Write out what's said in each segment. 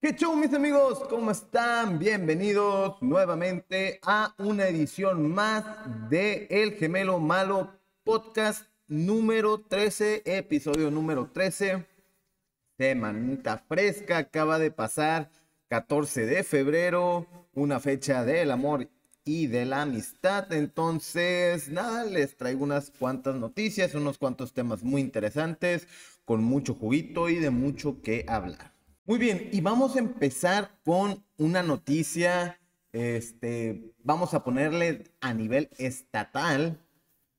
¿Qué show, mis amigos? ¿Cómo están? Bienvenidos nuevamente a una edición más de El Gemelo Malo Podcast número 13, episodio número 13. Semanita fresca, acaba de pasar 14 de febrero, una fecha del amor y de la amistad. Entonces, nada, les traigo unas cuantas noticias, unos cuantos temas muy interesantes, con mucho juguito y de mucho que hablar. Muy bien, y vamos a empezar con una noticia, este, vamos a ponerle a nivel estatal,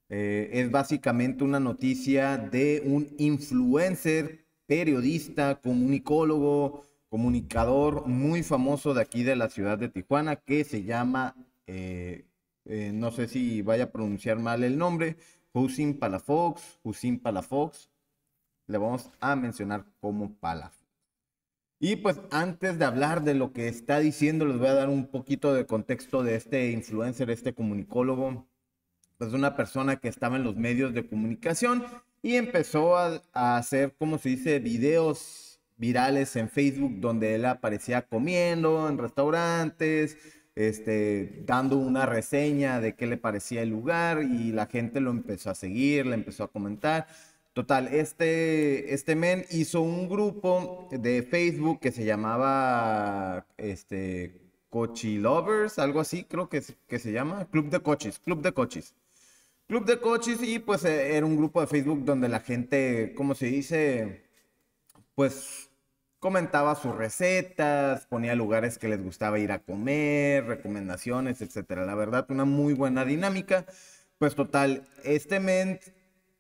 eh, es básicamente una noticia de un influencer, periodista, comunicólogo, comunicador muy famoso de aquí de la ciudad de Tijuana que se llama, eh, eh, no sé si vaya a pronunciar mal el nombre, Husin Palafox, Husin Palafox. Le vamos a mencionar como Palafox. Y pues antes de hablar de lo que está diciendo, les voy a dar un poquito de contexto de este influencer, este comunicólogo. Pues una persona que estaba en los medios de comunicación y empezó a, hacer, como se dice, videos virales en Facebook donde él aparecía comiendo en restaurantes, este, dando una reseña de qué le parecía el lugar y la gente lo empezó a seguir, le empezó a comentar Total, este, este men hizo un grupo de Facebook que se llamaba este, lovers algo así creo que, que se llama, Club de Coches, Club de Coches. Club de Coches y pues eh, era un grupo de Facebook donde la gente, como se dice, pues comentaba sus recetas, ponía lugares que les gustaba ir a comer, recomendaciones, etc. La verdad, una muy buena dinámica. Pues total, este men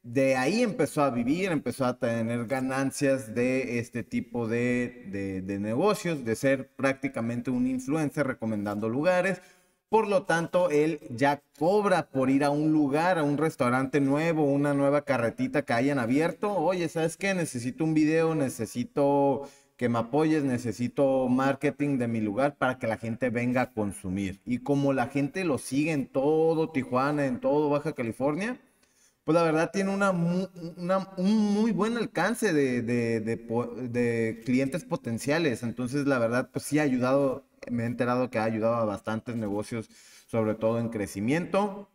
de ahí empezó a vivir, empezó a tener ganancias de este tipo de, negocios, de ser prácticamente un influencer recomendando lugares. Por lo tanto, él ya cobra por ir a un lugar, a un restaurante nuevo, una nueva carretita que hayan abierto. Oye, ¿sabes qué? Necesito un video, necesito que me apoyes, necesito marketing de mi lugar para que la gente venga a consumir. Y como la gente lo sigue en todo Tijuana, en todo Baja California, pues la verdad tiene una, un muy buen alcance de, de, clientes potenciales. Entonces, la verdad, pues sí ha ayudado, me he enterado que ha ayudado a bastantes negocios, sobre todo en crecimiento.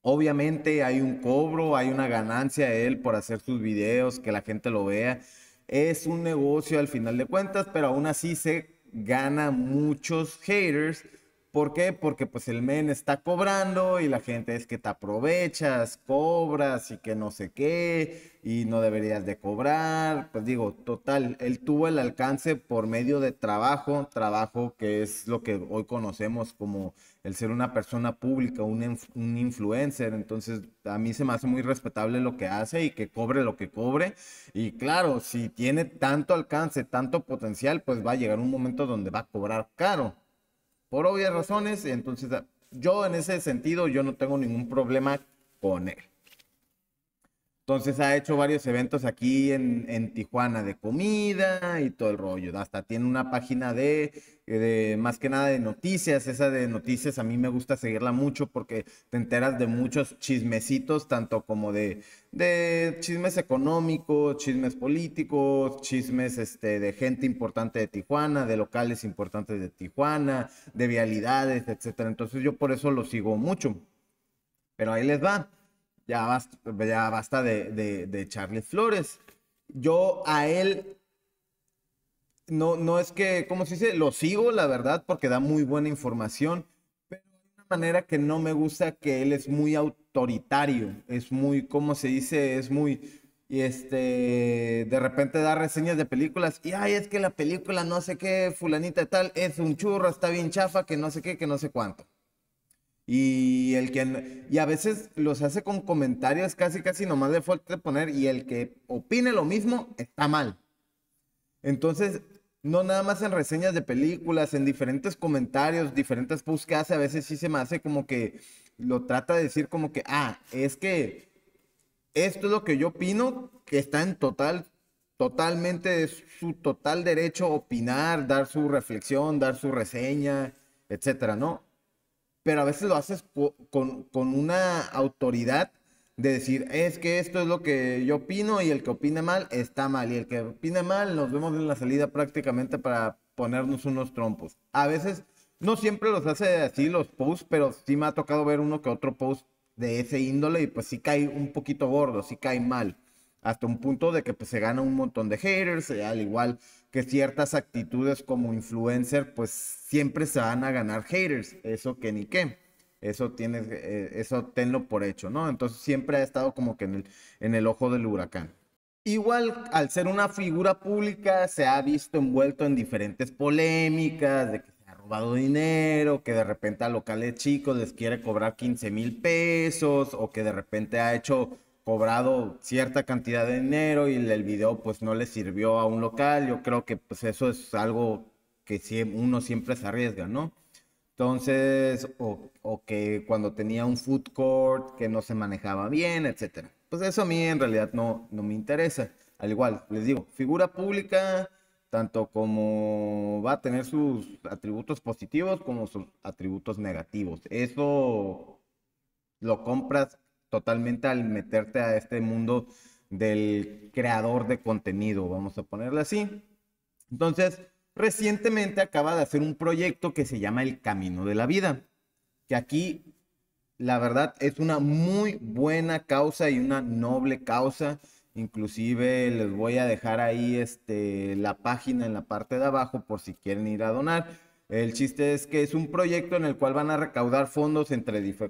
Obviamente hay un cobro, hay una ganancia él por hacer sus videos, que la gente lo vea. Es un negocio al final de cuentas, pero aún así se gana muchos haters ¿Por qué? Porque pues el men está cobrando y la gente es que te aprovechas, cobras y que no sé qué, y no deberías de cobrar. Pues digo, total, él tuvo el alcance por medio de trabajo, trabajo que es lo que hoy conocemos como el ser una persona pública, un, un influencer. Entonces, a mí se me hace muy respetable lo que hace y que cobre lo que cobre. Y claro, si tiene tanto alcance, tanto potencial, pues va a llegar un momento donde va a cobrar caro por obvias razones. Entonces, yo en ese sentido, yo no tengo ningún problema con él. Entonces ha hecho varios eventos aquí en, Tijuana de comida y todo el rollo. Hasta tiene una página de, más que nada de noticias. Esa de noticias a mí me gusta seguirla mucho porque te enteras de muchos chismecitos, tanto como de, de chismes económicos, chismes políticos, chismes este, de gente importante de Tijuana, de locales importantes de Tijuana, de vialidades, etc. Entonces yo por eso lo sigo mucho. Pero ahí les va. Ya basta, ya basta de, de, flores. Yo a él no, no es que, ¿cómo se dice? Lo sigo, la verdad, porque da muy buena información, pero de una manera que no me gusta que él es muy autoritario, es muy, ¿cómo se dice? Es muy, y este, de repente da reseñas de películas, y ay, es que la película no sé qué, fulanita tal, es un churro, está bien chafa, que no sé qué, que no sé cuánto. Y el que y a veces los hace con comentarios casi casi nomás de de poner y el que opine lo mismo está mal. Entonces, no nada más en reseñas de películas, en diferentes comentarios, diferentes posts que hace, a veces sí se me hace como que lo trata de decir como que, ah, es que esto es lo que yo opino, que está en total, totalmente su total derecho a opinar, dar su reflexión, dar su reseña, etcétera, ¿no? pero a veces lo haces con, una autoridad de decir, es que esto es lo que yo opino y el que opine mal está mal, y el que opine mal nos vemos en la salida prácticamente para ponernos unos trompos. A veces, no siempre los hace así los posts, pero sí me ha tocado ver uno que otro post de ese índole y pues sí cae un poquito gordo, sí cae mal hasta un punto de que pues, se gana un montón de haters, eh, al igual que ciertas actitudes como influencer pues siempre se van a ganar haters, eso que ni qué. Eso tienes eh, eso tenlo por hecho, ¿no? Entonces siempre ha estado como que en el, en el ojo del huracán. Igual al ser una figura pública se ha visto envuelto en diferentes polémicas de que se ha robado dinero, que de repente a locales chicos les quiere cobrar 15 mil pesos o que de repente ha hecho cobrado cierta cantidad de dinero y el video pues no le sirvió a un local, yo creo que pues eso es algo que uno siempre se arriesga, ¿no? Entonces, o, o que cuando tenía un food court que no se manejaba bien, etcétera. Pues eso a mí en realidad no, no me interesa. Al igual, les digo, figura pública, tanto como va a tener sus atributos positivos como sus atributos negativos. Eso lo compras totalmente al meterte a este mundo del creador de contenido, vamos a ponerle así. Entonces, recientemente acaba de hacer un proyecto que se llama El Camino de la Vida, que aquí, la verdad, es una muy buena causa y una noble causa. Inclusive les voy a dejar ahí este, la página en la parte de abajo por si quieren ir a donar. El chiste es que es un proyecto en el cual van a recaudar fondos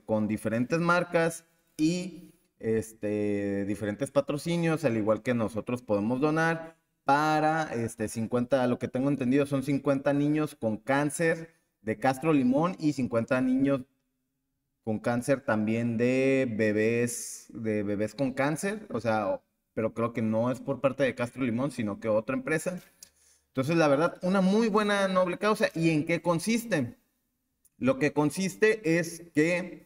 con diferentes marcas, y este, diferentes patrocinios, al igual que nosotros podemos donar para este, 50, lo que tengo entendido son 50 niños con cáncer de Castro Limón y 50 niños con cáncer también de bebés, de bebés con cáncer, o sea, pero creo que no es por parte de Castro Limón, sino que otra empresa. Entonces, la verdad, una muy buena noble causa. ¿Y en qué consiste? Lo que consiste es que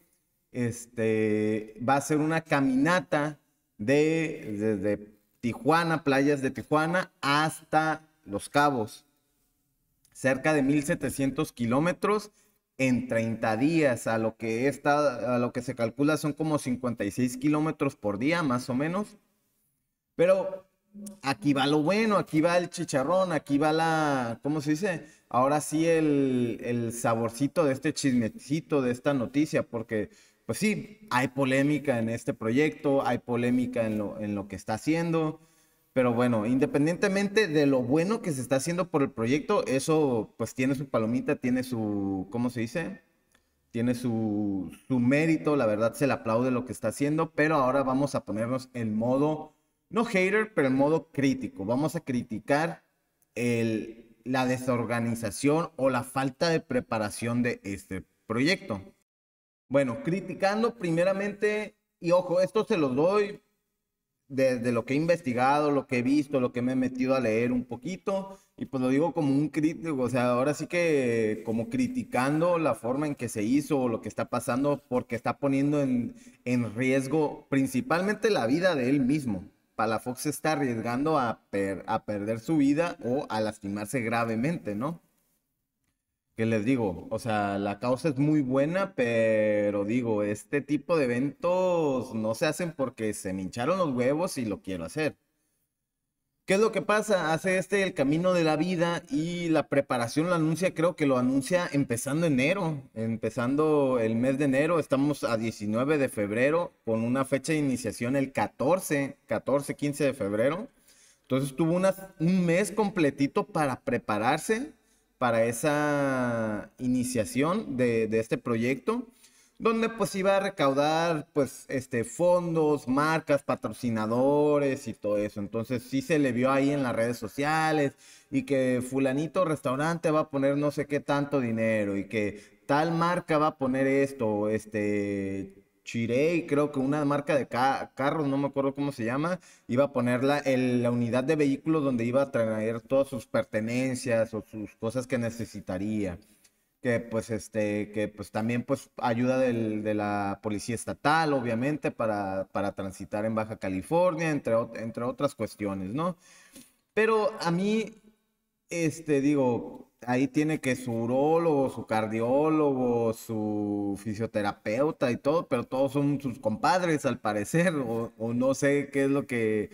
este, va a ser una caminata de, desde Tijuana, playas de Tijuana, hasta Los Cabos. Cerca de 1700 kilómetros en 30 días, a lo que está, a lo que se calcula son como 56 kilómetros por día, más o menos. Pero aquí va lo bueno, aquí va el chicharrón, aquí va la, ¿cómo se dice? Ahora sí el, el saborcito de este chismecito, de esta noticia, porque pues sí, hay polémica en este proyecto, hay polémica en lo, en lo que está haciendo, pero bueno, independientemente de lo bueno que se está haciendo por el proyecto, eso pues tiene su palomita, tiene su, ¿cómo se dice? Tiene su, su mérito, la verdad se le aplaude lo que está haciendo, pero ahora vamos a ponernos en modo, no hater, pero en modo crítico. Vamos a criticar el, la desorganización o la falta de preparación de este proyecto. Bueno, criticando primeramente, y ojo, esto se los doy desde lo que he investigado, lo que he visto, lo que me he metido a leer un poquito, y pues lo digo como un crítico, o sea, ahora sí que como criticando la forma en que se hizo o lo que está pasando, porque está poniendo en, en riesgo principalmente la vida de él mismo. Palafox se está arriesgando a, a perder su vida o a lastimarse gravemente, ¿no? que les digo, o sea, la causa es muy buena, pero digo, este tipo de eventos no se hacen porque se me hincharon los huevos y lo quiero hacer. ¿Qué es lo que pasa? Hace este el camino de la vida y la preparación lo anuncia, creo que lo anuncia empezando enero, empezando el mes de enero, estamos a 19 de febrero con una fecha de iniciación el 14, 14, 15 de febrero. Entonces tuvo un mes completito para prepararse para esa iniciación de, este proyecto, donde pues iba a recaudar pues este, fondos, marcas, patrocinadores y todo eso. Entonces sí se le vio ahí en las redes sociales y que fulanito restaurante va a poner no sé qué tanto dinero y que tal marca va a poner esto, este Chirey, creo que una marca de carros, no me acuerdo cómo se llama, iba a poner la, la unidad de vehículos donde iba a traer todas sus pertenencias o sus cosas que necesitaría. Que pues este, que pues también pues ayuda de la policía estatal, obviamente, para, para transitar en Baja California, entre, entre otras cuestiones, ¿no? Pero a mí, este, digo, ahí tiene que su urólogo, su cardiólogo, su fisioterapeuta y todo, pero todos son sus compadres al parecer, o, no sé qué es lo que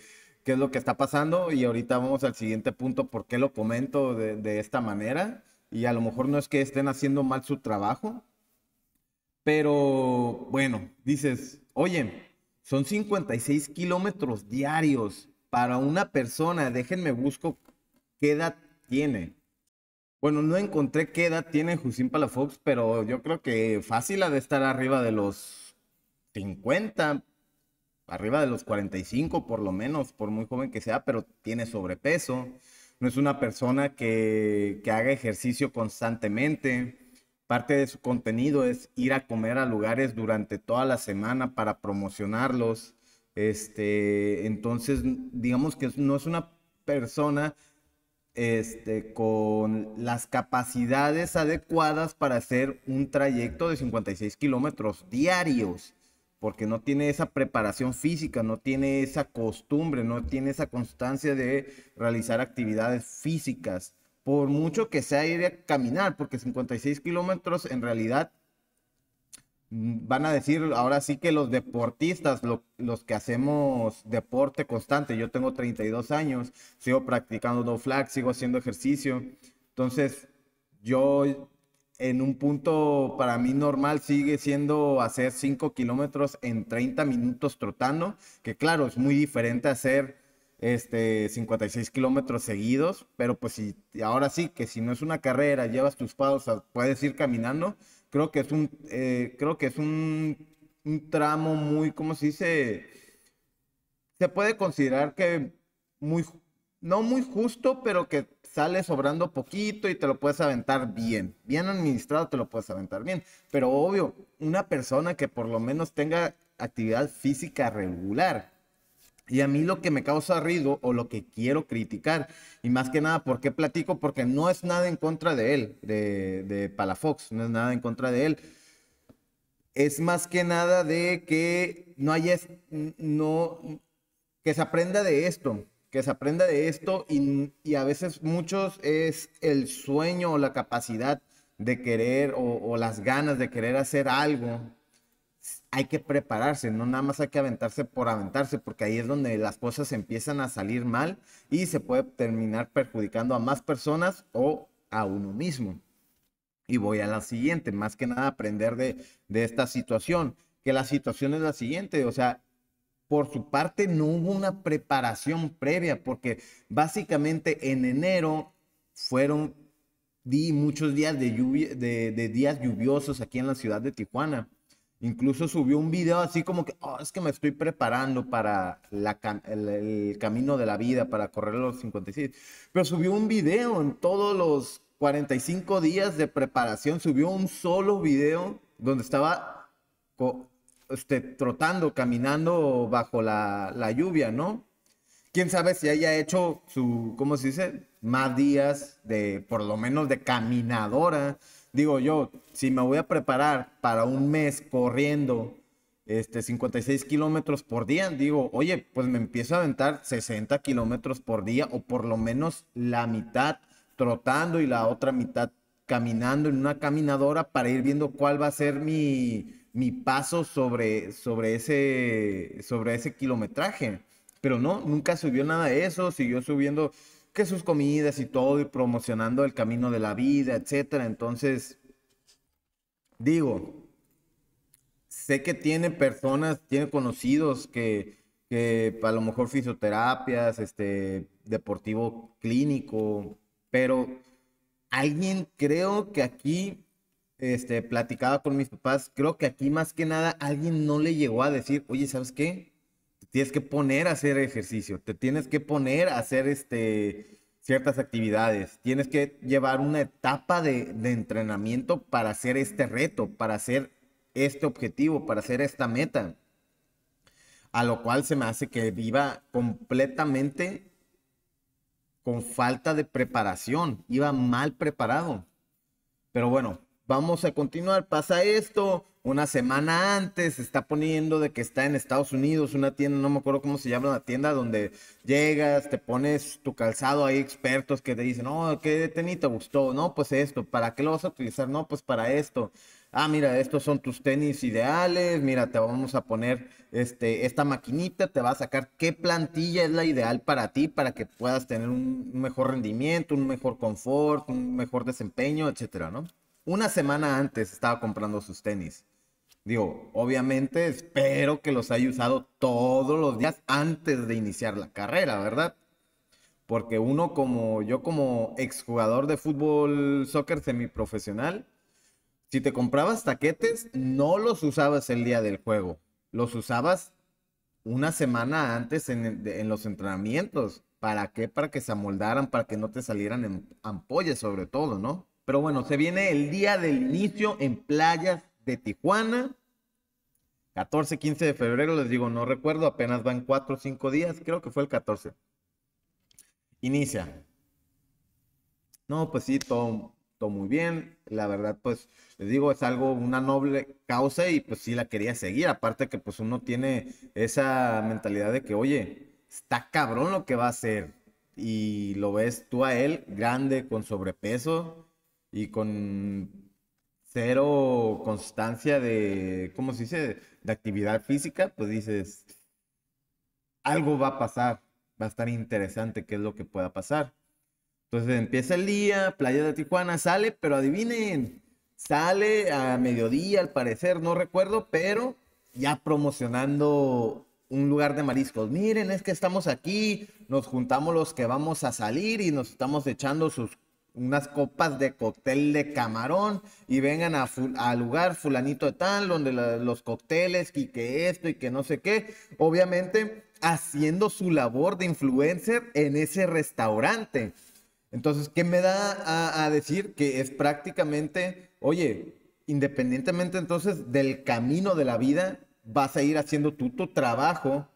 es lo que está pasando y ahorita vamos al siguiente punto, por qué lo comento de, de, esta manera y a lo mejor no es que estén haciendo mal su trabajo, pero bueno, dices, oye, son 56 kilómetros diarios para una persona, déjenme busco qué edad tiene. Bueno, no encontré qué edad tiene Jusín Palafox, pero yo creo que fácil ha de estar arriba de los 50, arriba de los 45 por lo menos, por muy joven que sea, pero tiene sobrepeso. No es una persona que, haga ejercicio constantemente. Parte de su contenido es ir a comer a lugares durante toda la semana para promocionarlos. Este, entonces, digamos que no es una persona este, con las capacidades adecuadas para hacer un trayecto de 56 kilómetros diarios, porque no tiene esa preparación física, no tiene esa costumbre, no tiene esa constancia de realizar actividades físicas, por mucho que sea ir a caminar, porque 56 kilómetros en realidad van a decir ahora sí que los deportistas, los que hacemos deporte constante, yo tengo 32 años, sigo practicando no flag, sigo haciendo ejercicio, entonces yo en un punto para mí normal sigue siendo hacer 5 kilómetros en 30 minutos trotando, que claro, es muy diferente hacer este, 56 kilómetros seguidos, pero pues ahora sí, que si no es una carrera, llevas tus pausas, puedes ir caminando, Creo que es un, eh, creo que es un, tramo muy, ¿cómo se dice? Se puede considerar que muy, no muy justo, pero que sale sobrando poquito y te lo puedes aventar bien. Bien administrado te lo puedes aventar bien. Pero obvio, una persona que por lo menos tenga actividad física regular y a mí lo que me causa ruido o lo que quiero criticar, y más que nada, ¿por qué platico? Porque no es nada en contra de él, de, Palafox, no es nada en contra de él. Es más que nada de que no haya, no, que se aprenda de esto, que se aprenda de esto y, a veces muchos es el sueño o la capacidad de querer o las ganas de querer hacer algo hay que prepararse, no nada más hay que aventarse por aventarse, porque ahí es donde las cosas empiezan a salir mal y se puede terminar perjudicando a más personas o a uno mismo. Y voy a la siguiente, más que nada aprender de, esta situación, que la situación es la siguiente, o sea, por su parte no hubo una preparación previa, porque básicamente en enero fueron muchos días de, lluvia, de días lluviosos aquí en la ciudad de Tijuana. Incluso subió un video así como que, oh, es que me estoy preparando para el, camino de la vida, para correr los 56. Pero subió un video en todos los 45 días de preparación, subió un solo video donde estaba este, trotando, caminando bajo la, la lluvia, ¿no? Quién sabe si haya hecho su, ¿cómo se dice? Más días de, por lo menos de caminadora digo yo, si me voy a preparar para un mes corriendo este, 56 kilómetros por día, digo, oye, pues me empiezo a aventar 60 kilómetros por día o por lo menos la mitad trotando y la otra mitad caminando en una caminadora para ir viendo cuál va a ser mi, mi paso sobre, sobre, ese, sobre ese kilometraje. Pero no, nunca subió nada de eso, siguió subiendo que sus comidas y todo, y promocionando el camino de la vida, etcétera. Entonces, digo, sé que tiene personas, tiene conocidos que, que a lo mejor fisioterapias, este, deportivo clínico, pero alguien creo que aquí, este, platicaba con mis papás, creo que aquí más que nada alguien no le llegó a decir, oye, ¿sabes qué? tienes que poner a hacer ejercicio, te tienes que poner a hacer este, ciertas actividades, tienes que llevar una etapa de entrenamiento para hacer este reto, para hacer este objetivo, para hacer esta meta. A lo cual se me hace que viva completamente con falta de preparación, iba mal preparado. Pero bueno, vamos a continuar, pasa esto, una semana antes se está poniendo de que está en Estados Unidos, una tienda, no me acuerdo cómo se llama la tienda, donde llegas, te pones tu calzado, hay expertos que te dicen, no, oh, ¿qué tenis te gustó? No, pues esto, ¿para qué lo vas a utilizar? No, pues para esto. Ah, mira, estos son tus tenis ideales, mira, te vamos a poner este, esta maquinita, te va a sacar qué plantilla es la ideal para ti, para que puedas tener un mejor rendimiento, un mejor confort, un mejor desempeño, etcétera, ¿no? una semana antes estaba comprando sus tenis. Digo, obviamente espero que los haya usado todos los días antes de iniciar la carrera, ¿verdad? Porque uno como yo como exjugador de fútbol soccer semiprofesional, si te comprabas taquetes, no los usabas el día del juego, los usabas una semana antes en, los entrenamientos. ¿Para qué? Para que se amoldaran, para que no te salieran en em, ampollas sobre todo, ¿no? Pero bueno, se viene el día del inicio en playas de Tijuana. 14, 15 de febrero, les digo, no recuerdo, apenas van 4 o 5 días, creo que fue el 14. Inicia. No, pues sí, todo, todo muy bien. La verdad, pues les digo, es algo, una noble causa y pues sí la quería seguir. Aparte que pues uno tiene esa mentalidad de que, oye, está cabrón lo que va a hacer. Y lo ves tú a él, grande, con sobrepeso, y con cero constancia de, ¿cómo se dice?, de actividad física, pues dices, algo va a pasar, va a estar interesante qué es lo que pueda pasar. Entonces empieza el día, playa de Tijuana, sale, pero adivinen, sale a mediodía al parecer, no recuerdo, pero ya promocionando un lugar de mariscos. Miren, es que estamos aquí, nos juntamos los que vamos a salir y nos estamos echando sus unas copas de cóctel de camarón y vengan a lugar fulanito de tal, donde los cócteles y que esto y que no sé qué. Obviamente haciendo su labor de influencer en ese restaurante. Entonces, ¿qué me da a, decir? Que es prácticamente, oye, independientemente entonces del camino de la vida, vas a ir haciendo tú tu trabajo,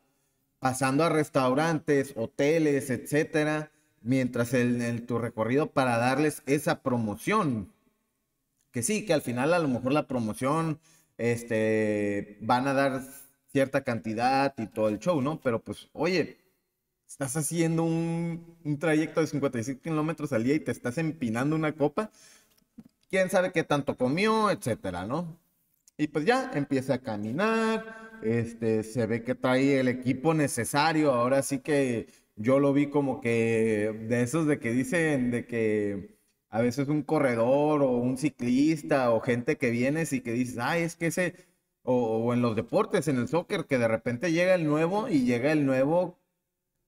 pasando a restaurantes, hoteles, etcétera mientras en, tu recorrido para darles esa promoción. Que sí, que al final a lo mejor la promoción, este, van a dar cierta cantidad y todo el show, ¿no? Pero pues, oye, estás haciendo un, un trayecto de 56 kilómetros al día y te estás empinando una copa. Quién sabe qué tanto comió, etcétera, ¿no? Y pues ya empieza a caminar, este, se ve que trae el equipo necesario, ahora sí que yo lo vi como que de esos de que dicen de que a veces un corredor o un ciclista o gente que vienes y que dices, ay, es que ese, o, en los deportes, en el soccer, que de repente llega el nuevo y llega el nuevo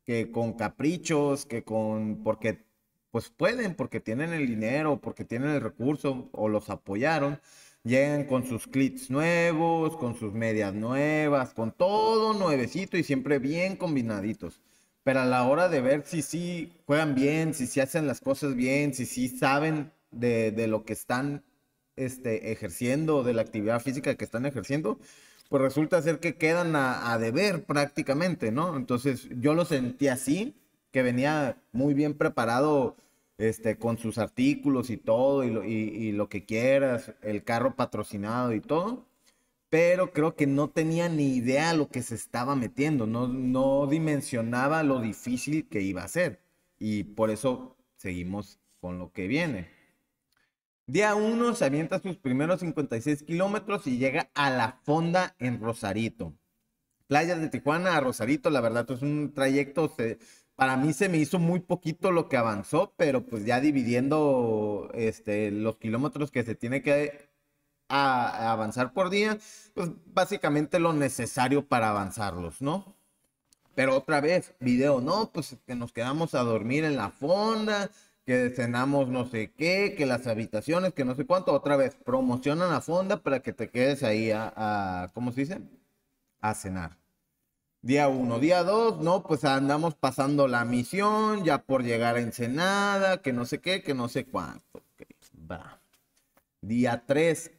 que con caprichos, que con, porque pues pueden, porque tienen el dinero, porque tienen el recurso o los apoyaron, llegan con sus clips nuevos, con sus medias nuevas, con todo nuevecito y siempre bien combinaditos pero a la hora de ver si sí juegan bien, si sí hacen las cosas bien, si sí saben de, de lo que están este, ejerciendo, de la actividad física que están ejerciendo, pues resulta ser que quedan a, deber prácticamente, ¿no? Entonces yo lo sentí así, que venía muy bien preparado este, con sus artículos y todo, y lo, y lo que quieras, el carro patrocinado y todo pero creo que no tenía ni idea lo que se estaba metiendo, no, no dimensionaba lo difícil que iba a ser. Y por eso seguimos con lo que viene. Día 1 se avienta sus primeros 56 kilómetros y llega a la fonda en Rosarito. playa de Tijuana a Rosarito, la verdad, es un trayecto, para mí se me hizo muy poquito lo que avanzó, pero pues ya dividiendo este, los kilómetros que se tiene que a avanzar por día, pues básicamente lo necesario para avanzarlos, ¿no? Pero otra vez, video, no, pues que nos quedamos a dormir en la fonda, que cenamos no sé qué, que las habitaciones, que no sé cuánto, otra vez, promocionan la fonda para que te quedes ahí a, ¿cómo se dice? A cenar. Día uno. día dos, no, pues andamos pasando la misión, ya por llegar a Ensenada, que no sé qué, que no sé cuánto. va. Día tres.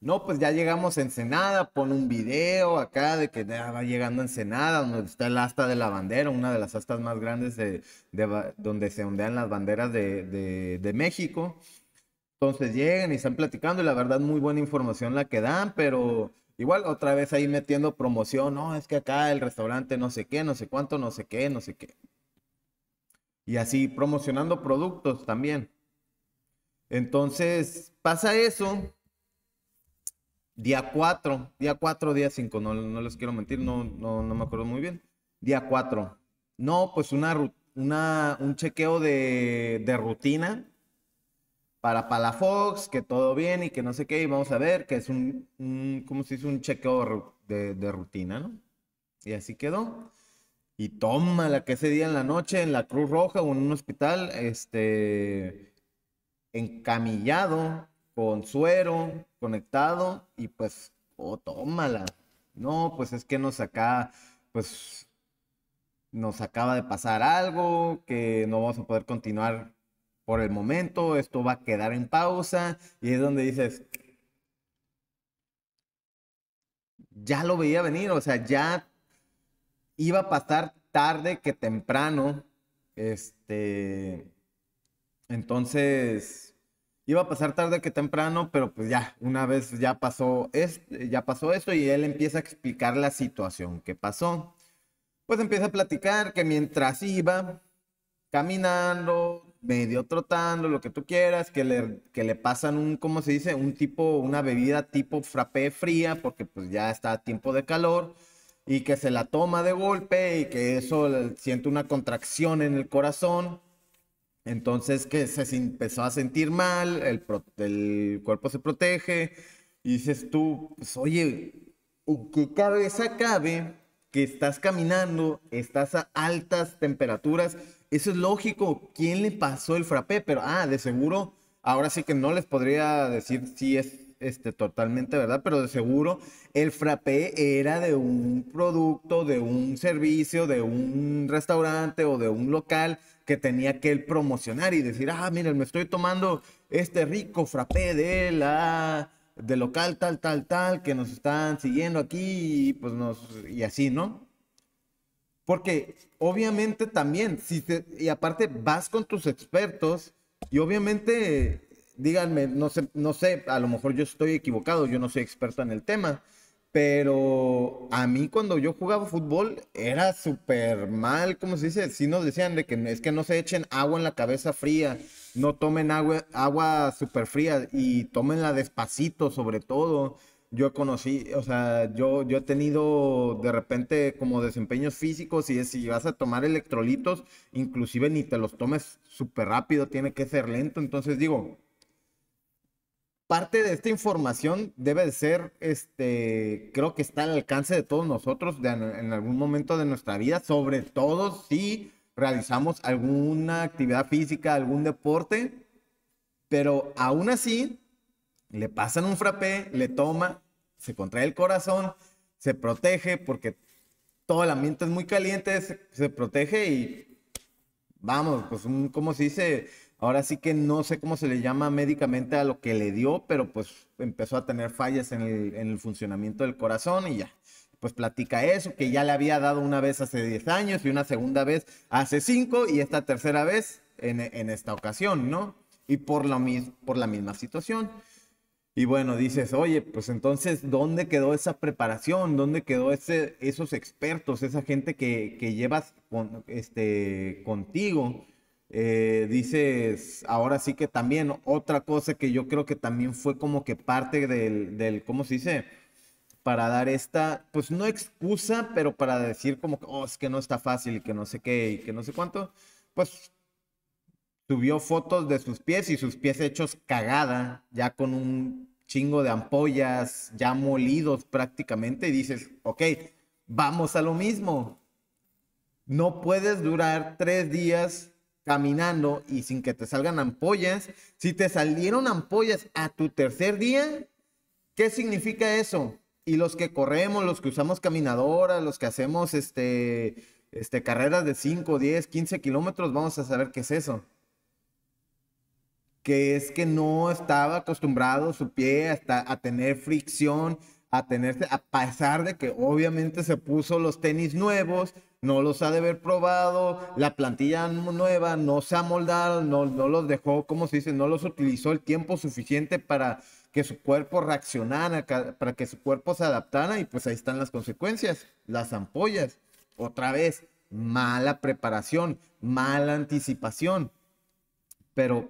No, pues ya llegamos a Ensenada, pon un video acá de que ya va llegando a Ensenada, donde está el asta de la bandera, una de las astas más grandes de, donde se ondean las banderas de, de México. Entonces llegan y están platicando y la verdad muy buena información la que dan, pero igual otra vez ahí metiendo promoción, no, es que acá el restaurante no sé qué, no sé cuánto, no sé qué, no sé qué. Y así promocionando productos también. Entonces pasa eso, día 4, día 4, día 5, no, no les quiero mentir, no, no, no me acuerdo muy bien. Día 4. No, pues una, una, un chequeo de, de rutina para Palafox, que todo bien y que no sé qué, y vamos a ver, que es un, un ¿cómo se dice? Un chequeo de, de rutina, ¿no? Y así quedó. Y toma la que ese día en la noche en la Cruz Roja o en un hospital, este, encamillado, con suero conectado y pues, oh, tómala. No, pues es que nos acá, pues nos acaba de pasar algo, que no vamos a poder continuar por el momento, esto va a quedar en pausa y es donde dices, ya lo veía venir, o sea, ya iba a pasar tarde que temprano, este, entonces iba a pasar tarde que temprano, pero pues ya, una vez ya pasó, es, ya pasó eso y él empieza a explicar la situación que pasó. Pues empieza a platicar que mientras iba caminando, medio trotando, lo que tú quieras, que le, que le pasan un, ¿cómo se dice? Un tipo, una bebida tipo frappé fría, porque pues ya está a tiempo de calor, y que se la toma de golpe y que eso siente una contracción en el corazón entonces que se empezó a sentir mal, el, cuerpo se protege y dices tú, pues oye, qué cabeza cabe que estás caminando, estás a altas temperaturas? Eso es lógico, ¿quién le pasó el frappé? Pero, ah, de seguro, ahora sí que no les podría decir si es este, totalmente verdad, pero de seguro el frappé era de un producto, de un servicio, de un restaurante o de un local que tenía que él promocionar y decir, ah, miren, me estoy tomando este rico frappé de la ah, de local tal, tal, tal, que nos están siguiendo aquí y pues nos, y así, ¿no? Porque obviamente también, si y aparte vas con tus expertos y obviamente, díganme, no sé, no sé, a lo mejor yo estoy equivocado, yo no soy experto en el tema, pero a mí cuando yo jugaba fútbol era súper mal, como se dice? si nos decían de que es que no se echen agua en la cabeza fría, no tomen agua, agua súper fría y tómenla despacito sobre todo. Yo conocí, o sea, yo, yo he tenido de repente como desempeños físicos y es, si vas a tomar electrolitos, inclusive ni te los tomes súper rápido, tiene que ser lento. Entonces digo, parte de esta información debe de ser, este, creo que está al alcance de todos nosotros en algún momento de nuestra vida, sobre todo si realizamos alguna actividad física, algún deporte, pero aún así le pasan un frappé, le toma, se contrae el corazón, se protege porque todo el ambiente es muy caliente, se, protege y vamos, pues un, como se dice, Ahora sí que no sé cómo se le llama médicamente a lo que le dio, pero pues empezó a tener fallas en el, funcionamiento del corazón y ya. Pues platica eso, que ya le había dado una vez hace 10 años y una segunda vez hace 5 y esta tercera vez en, esta ocasión, ¿no? Y por la, misma situación. Y bueno, dices, oye, pues entonces, ¿dónde quedó esa preparación? ¿Dónde quedó esos expertos, esa gente que, llevas este, contigo? Eh, dices, ahora sí que también otra cosa que yo creo que también fue como que parte del, del ¿cómo se dice? Para dar esta, pues no excusa, pero para decir como que, oh, es que no está fácil y que no sé qué y que no sé cuánto, pues subió fotos de sus pies y sus pies hechos cagada, ya con un chingo de ampollas, ya molidos prácticamente, y dices, ok, vamos a lo mismo. No puedes durar tres días caminando y sin que te salgan ampollas. Si te salieron ampollas a tu tercer día, ¿qué significa eso? Y los que corremos, los que usamos caminadoras, los que hacemos este, este, carreras de 5, 10, 15 kilómetros, vamos a saber qué es eso. Que es que no estaba acostumbrado su pie hasta a tener fricción, a tenerse, a pesar de que obviamente se puso los tenis nuevos, no los ha de haber probado, la plantilla nueva no se ha moldado, no, no los dejó, como se dice, no los utilizó el tiempo suficiente para que su cuerpo reaccionara, para que su cuerpo se adaptara y pues ahí están las consecuencias, las ampollas. Otra vez, mala preparación, mala anticipación. Pero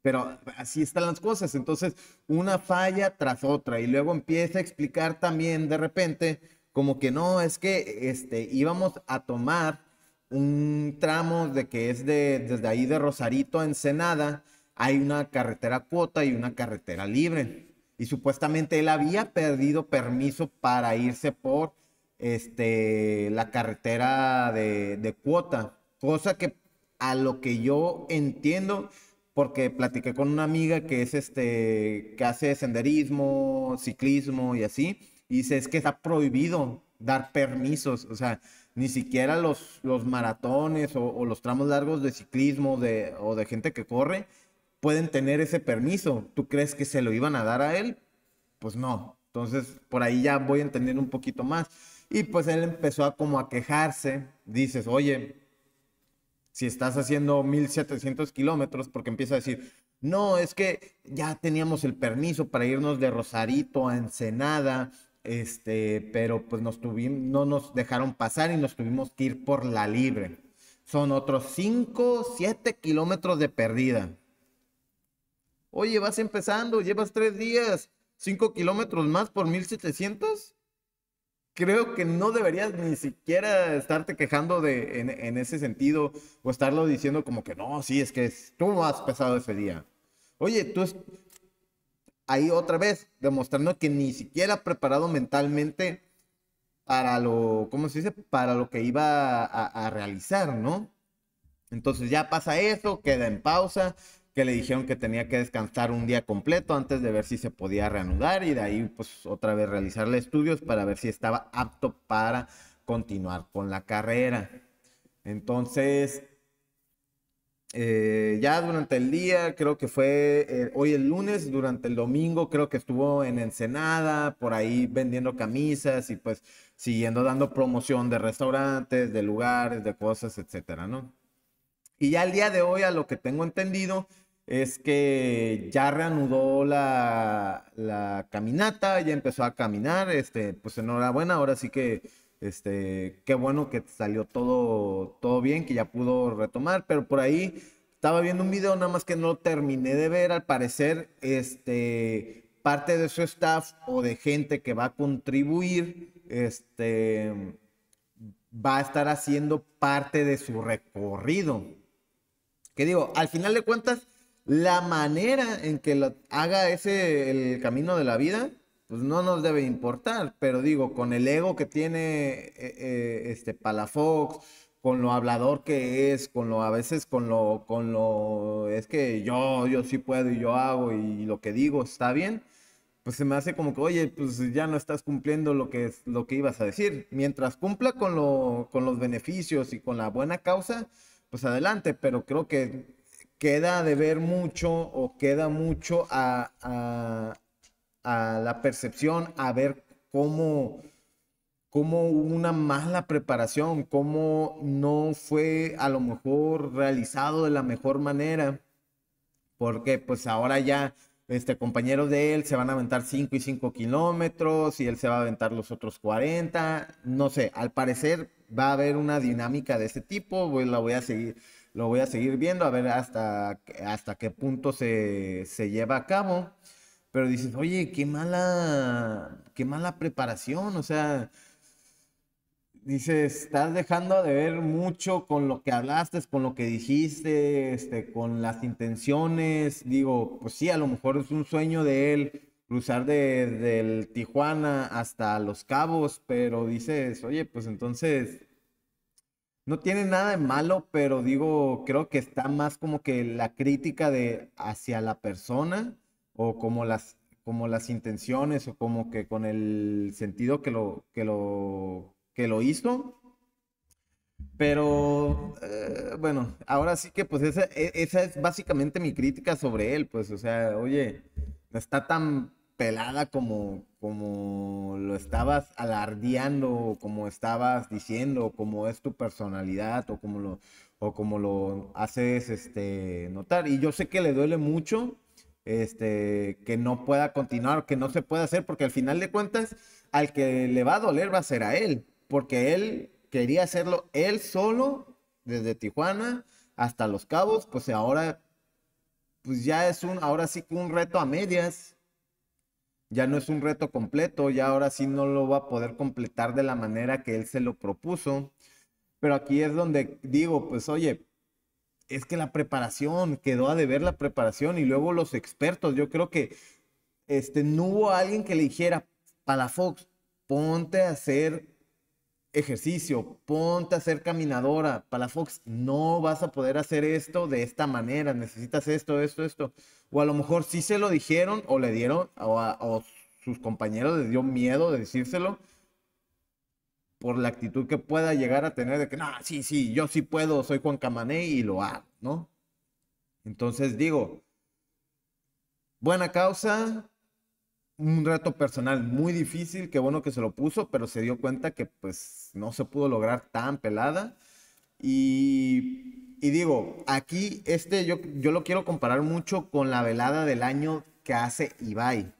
pero así están las cosas. Entonces, una falla tras otra. Y luego empieza a explicar también de repente como que no, es que este, íbamos a tomar un tramo de que es de, desde ahí de Rosarito a Ensenada, hay una carretera cuota y una carretera libre. Y supuestamente él había perdido permiso para irse por este, la carretera de, cuota, cosa que a lo que yo entiendo, porque platiqué con una amiga que es este, que hace senderismo, ciclismo y así, y dice, es que está prohibido dar permisos, o sea, ni siquiera los, los maratones o, los tramos largos de ciclismo o de gente que corre pueden tener ese permiso. ¿Tú crees que se lo iban a dar a él? Pues no. Entonces, por ahí ya voy a entender un poquito más. Y pues él empezó a como a quejarse. Dices, oye, si estás haciendo 1700 kilómetros, porque empieza a decir, no, es que ya teníamos el permiso para irnos de Rosarito a Ensenada este, pero pues nos tuvimos, no nos dejaron pasar y nos tuvimos que ir por la libre. Son otros 5, 7 kilómetros de pérdida. Oye, vas empezando, llevas 3 días, 5 kilómetros más por 1700. Creo que no deberías ni siquiera estarte quejando de, en, ese sentido o estarlo diciendo como que no, sí, es que tú has pesado ese día. Oye, tú, ahí otra vez, demostrando que ni siquiera preparado mentalmente para lo, ¿cómo se dice? Para lo que iba a, a realizar, ¿no? Entonces ya pasa eso, queda en pausa, que le dijeron que tenía que descansar un día completo antes de ver si se podía reanudar y de ahí pues otra vez realizarle estudios para ver si estaba apto para continuar con la carrera. Entonces, eh, ya durante el día, creo que fue eh, hoy el lunes, durante el domingo creo que estuvo en Ensenada, por ahí vendiendo camisas y pues siguiendo dando promoción de restaurantes, de lugares, de cosas, etcétera, ¿no? Y ya el día de hoy, a lo que tengo entendido, es que ya reanudó la, caminata, ya empezó a caminar, este, pues enhorabuena, ahora sí que este, qué bueno que salió todo, todo bien, que ya pudo retomar, pero por ahí estaba viendo un video, nada más que no terminé de ver, al parecer, este, parte de su staff o de gente que va a contribuir, este, va a estar haciendo parte de su recorrido. Que digo, al final de cuentas, la manera en que lo haga ese el camino de la vida pues no nos debe importar, pero digo, con el ego que tiene eh, eh, este Palafox, con lo hablador que es, con lo a veces con lo con lo es que yo yo sí puedo y yo hago y lo que digo está bien, pues se me hace como que, oye, pues ya no estás cumpliendo lo que es lo que ibas a decir. Mientras cumpla con con los beneficios y con la buena causa, pues adelante, pero creo que queda de ver mucho o queda mucho a a la percepción, a ver cómo, cómo una mala preparación, cómo no fue a lo mejor realizado de la mejor manera, porque pues ahora ya este, compañero de él se van a aventar 5 y 5 kilómetros y él se va a aventar los otros 40, no sé, al parecer va a haber una dinámica de ese tipo, pues la voy a seguir, lo voy a seguir viendo, a ver hasta, hasta qué punto se, se lleva a cabo. Pero dices, oye, qué mala, qué mala preparación, o sea, dices, estás dejando de ver mucho con lo que hablaste, con lo que dijiste, este, con las intenciones. Digo, pues sí, a lo mejor es un sueño de él cruzar de, del Tijuana hasta Los Cabos, pero dices, oye, pues entonces no tiene nada de malo, pero digo, creo que está más como que la crítica de hacia la persona o como las, como las intenciones o como que con el sentido que lo, que lo, que lo hizo. Pero eh, bueno, ahora sí que pues esa, e, esa es básicamente mi crítica sobre él, pues o sea, oye, está tan pelada como, como lo estabas alardeando, como estabas diciendo, como es tu personalidad o como lo, o como lo haces este, notar. Y yo sé que le duele mucho este, que no pueda continuar, que no se pueda hacer, porque al final de cuentas, al que le va a doler va a ser a él, porque él quería hacerlo él solo desde Tijuana hasta Los Cabos, pues ahora, pues ya es un, ahora sí que un reto a medias, ya no es un reto completo, ya ahora sí no lo va a poder completar de la manera que él se lo propuso. Pero aquí es donde digo, pues oye, es que la preparación, quedó a deber la preparación y luego los expertos, yo creo que este, no hubo alguien que le dijera, Palafox, ponte a hacer ejercicio, ponte a ser caminadora, Palafox, no vas a poder hacer esto de esta manera, necesitas esto, esto, esto. O a lo mejor sí se lo dijeron o le dieron, o, a, sus compañeros les dio miedo de decírselo, por la actitud que pueda llegar a tener de que, no, sí, sí, yo sí puedo, soy Juan Camané y lo hago, ¿no? Entonces digo, buena causa, un reto personal muy difícil, qué bueno que se lo puso, pero se dio cuenta que pues no se pudo lograr tan pelada. Y, digo, aquí este yo, yo lo quiero comparar mucho con la velada del año que hace Ibai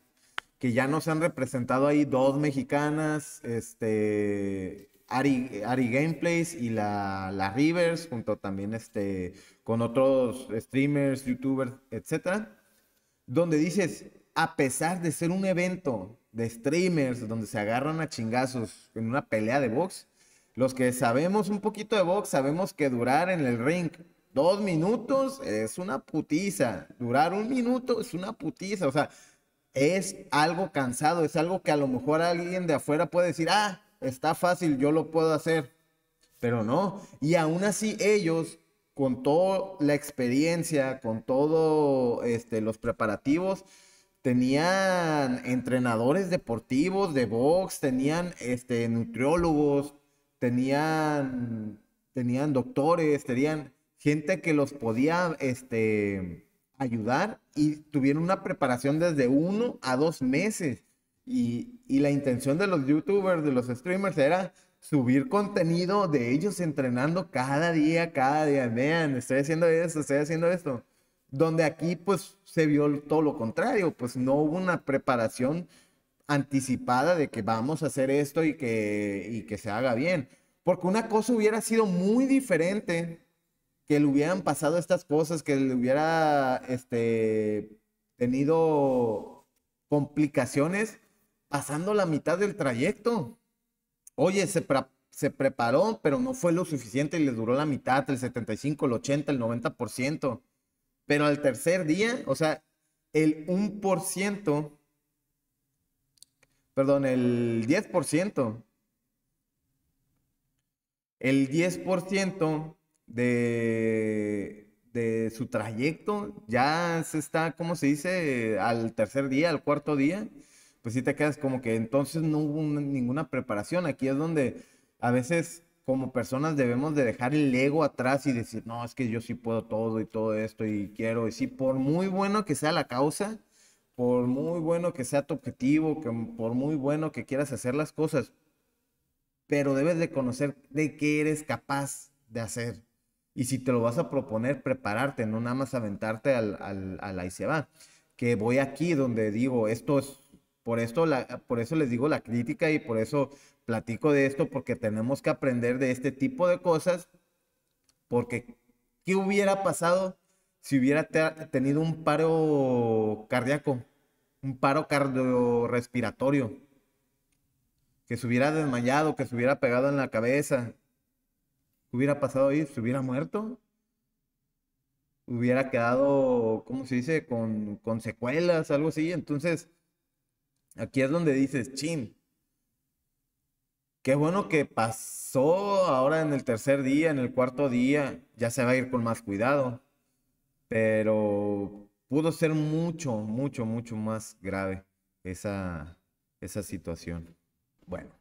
que ya nos han representado ahí dos mexicanas, este, Ari, Ari Gameplays y la, la, Rivers, junto también este, con otros streamers, youtubers, etc. Donde dices, a pesar de ser un evento de streamers donde se agarran a chingazos en una pelea de box, los que sabemos un poquito de box sabemos que durar en el ring dos minutos es una putiza, durar un minuto es una putiza, o sea, es algo cansado, es algo que a lo mejor alguien de afuera puede decir, ah, está fácil, yo lo puedo hacer, pero no. Y aún así ellos, con toda la experiencia, con todos este, los preparativos, tenían entrenadores deportivos de box, tenían este, nutriólogos, tenían, tenían doctores, tenían gente que los podía... Este, ayudar y tuvieron una preparación desde uno a dos meses. Y, la intención de los youtubers, de los streamers, era subir contenido de ellos entrenando cada día, cada día. Vean, estoy haciendo esto, estoy haciendo esto. Donde aquí pues se vio todo lo contrario, pues no hubo una preparación anticipada de que vamos a hacer esto y que, y que se haga bien. Porque una cosa hubiera sido muy diferente que le hubieran pasado estas cosas, que le hubiera este, tenido complicaciones pasando la mitad del trayecto. Oye, se, se preparó, pero no fue lo suficiente y le duró la mitad, el 75, el 80, el 90%. Pero al tercer día, o sea, el 1%, perdón, el 10%, el 10% de, su trayecto, ya se está, ¿cómo se dice? Al tercer día, al cuarto día, pues si te quedas como que entonces no hubo ninguna preparación. Aquí es donde a veces como personas debemos de dejar el ego atrás y decir, no, es que yo sí puedo todo y todo esto y quiero. Y sí, por muy bueno que sea la causa, por muy bueno que sea tu objetivo, que por muy bueno que quieras hacer las cosas, pero debes de conocer de qué eres capaz de hacer. Y si te lo vas a proponer, prepararte, no nada más aventarte al, al, al se va. Que voy aquí donde digo, esto es, por, esto la, por eso les digo la crítica y por eso platico de esto, porque tenemos que aprender de este tipo de cosas, porque ¿qué hubiera pasado si hubiera tenido un paro cardíaco, un paro cardiorrespiratorio? Que se hubiera desmayado, que se hubiera pegado en la cabeza, hubiera pasado ahí? ¿Se hubiera muerto? Hubiera quedado, ¿cómo se dice? Con, con secuelas, algo así. Entonces, aquí es donde dices, chin. Qué bueno que pasó ahora en el tercer día, en el cuarto día, ya se va a ir con más cuidado. Pero pudo ser mucho, mucho, mucho más grave esa, esa situación. Bueno.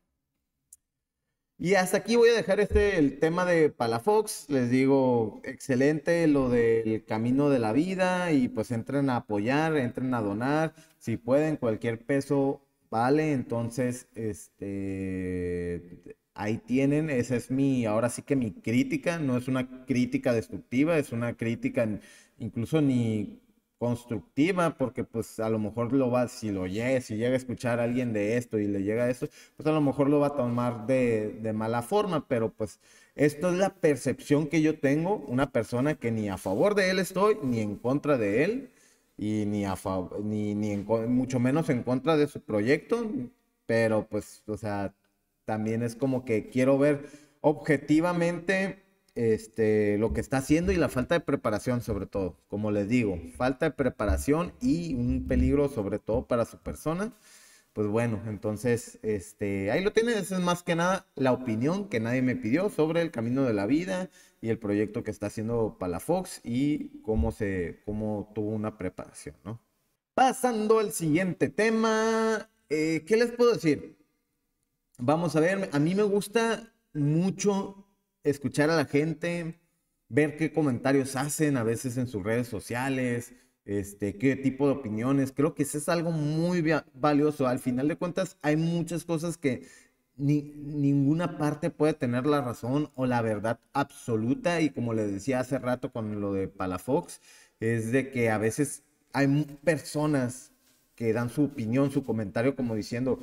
Y hasta aquí voy a dejar este el tema de Palafox. Les digo, excelente lo del camino de la vida y pues entren a apoyar, entren a donar, si pueden, cualquier peso vale. Entonces, este, ahí tienen, esa es mi, ahora sí que mi crítica, no es una crítica destructiva, es una crítica incluso ni constructiva, porque pues a lo mejor lo va, si lo oye, si llega a escuchar a alguien de esto y le llega a esto, pues a lo mejor lo va a tomar de, mala forma, pero pues esto es la percepción que yo tengo, una persona que ni a favor de él estoy, ni en contra de él, y ni a favor, ni, ni mucho menos en contra de su proyecto, pero pues, o sea, también es como que quiero ver objetivamente este, lo que está haciendo y la falta de preparación sobre todo. Como les digo, falta de preparación y un peligro sobre todo para su persona. Pues bueno, entonces este, ahí lo tienen. Esa es más que nada la opinión que nadie me pidió sobre el camino de la vida y el proyecto que está haciendo Palafox y cómo, se, cómo tuvo una preparación, ¿no? Pasando al siguiente tema, eh, ¿qué les puedo decir? Vamos a ver, a mí me gusta mucho escuchar a la gente, ver qué comentarios hacen a veces en sus redes sociales, este, qué tipo de opiniones. Creo que eso es algo muy valioso. Al final de cuentas, hay muchas cosas que ninguna parte puede tener la razón o la verdad absoluta. Y como le decía hace rato con lo de Palafox, es de que a veces hay personas que dan su opinión, su comentario como diciendo,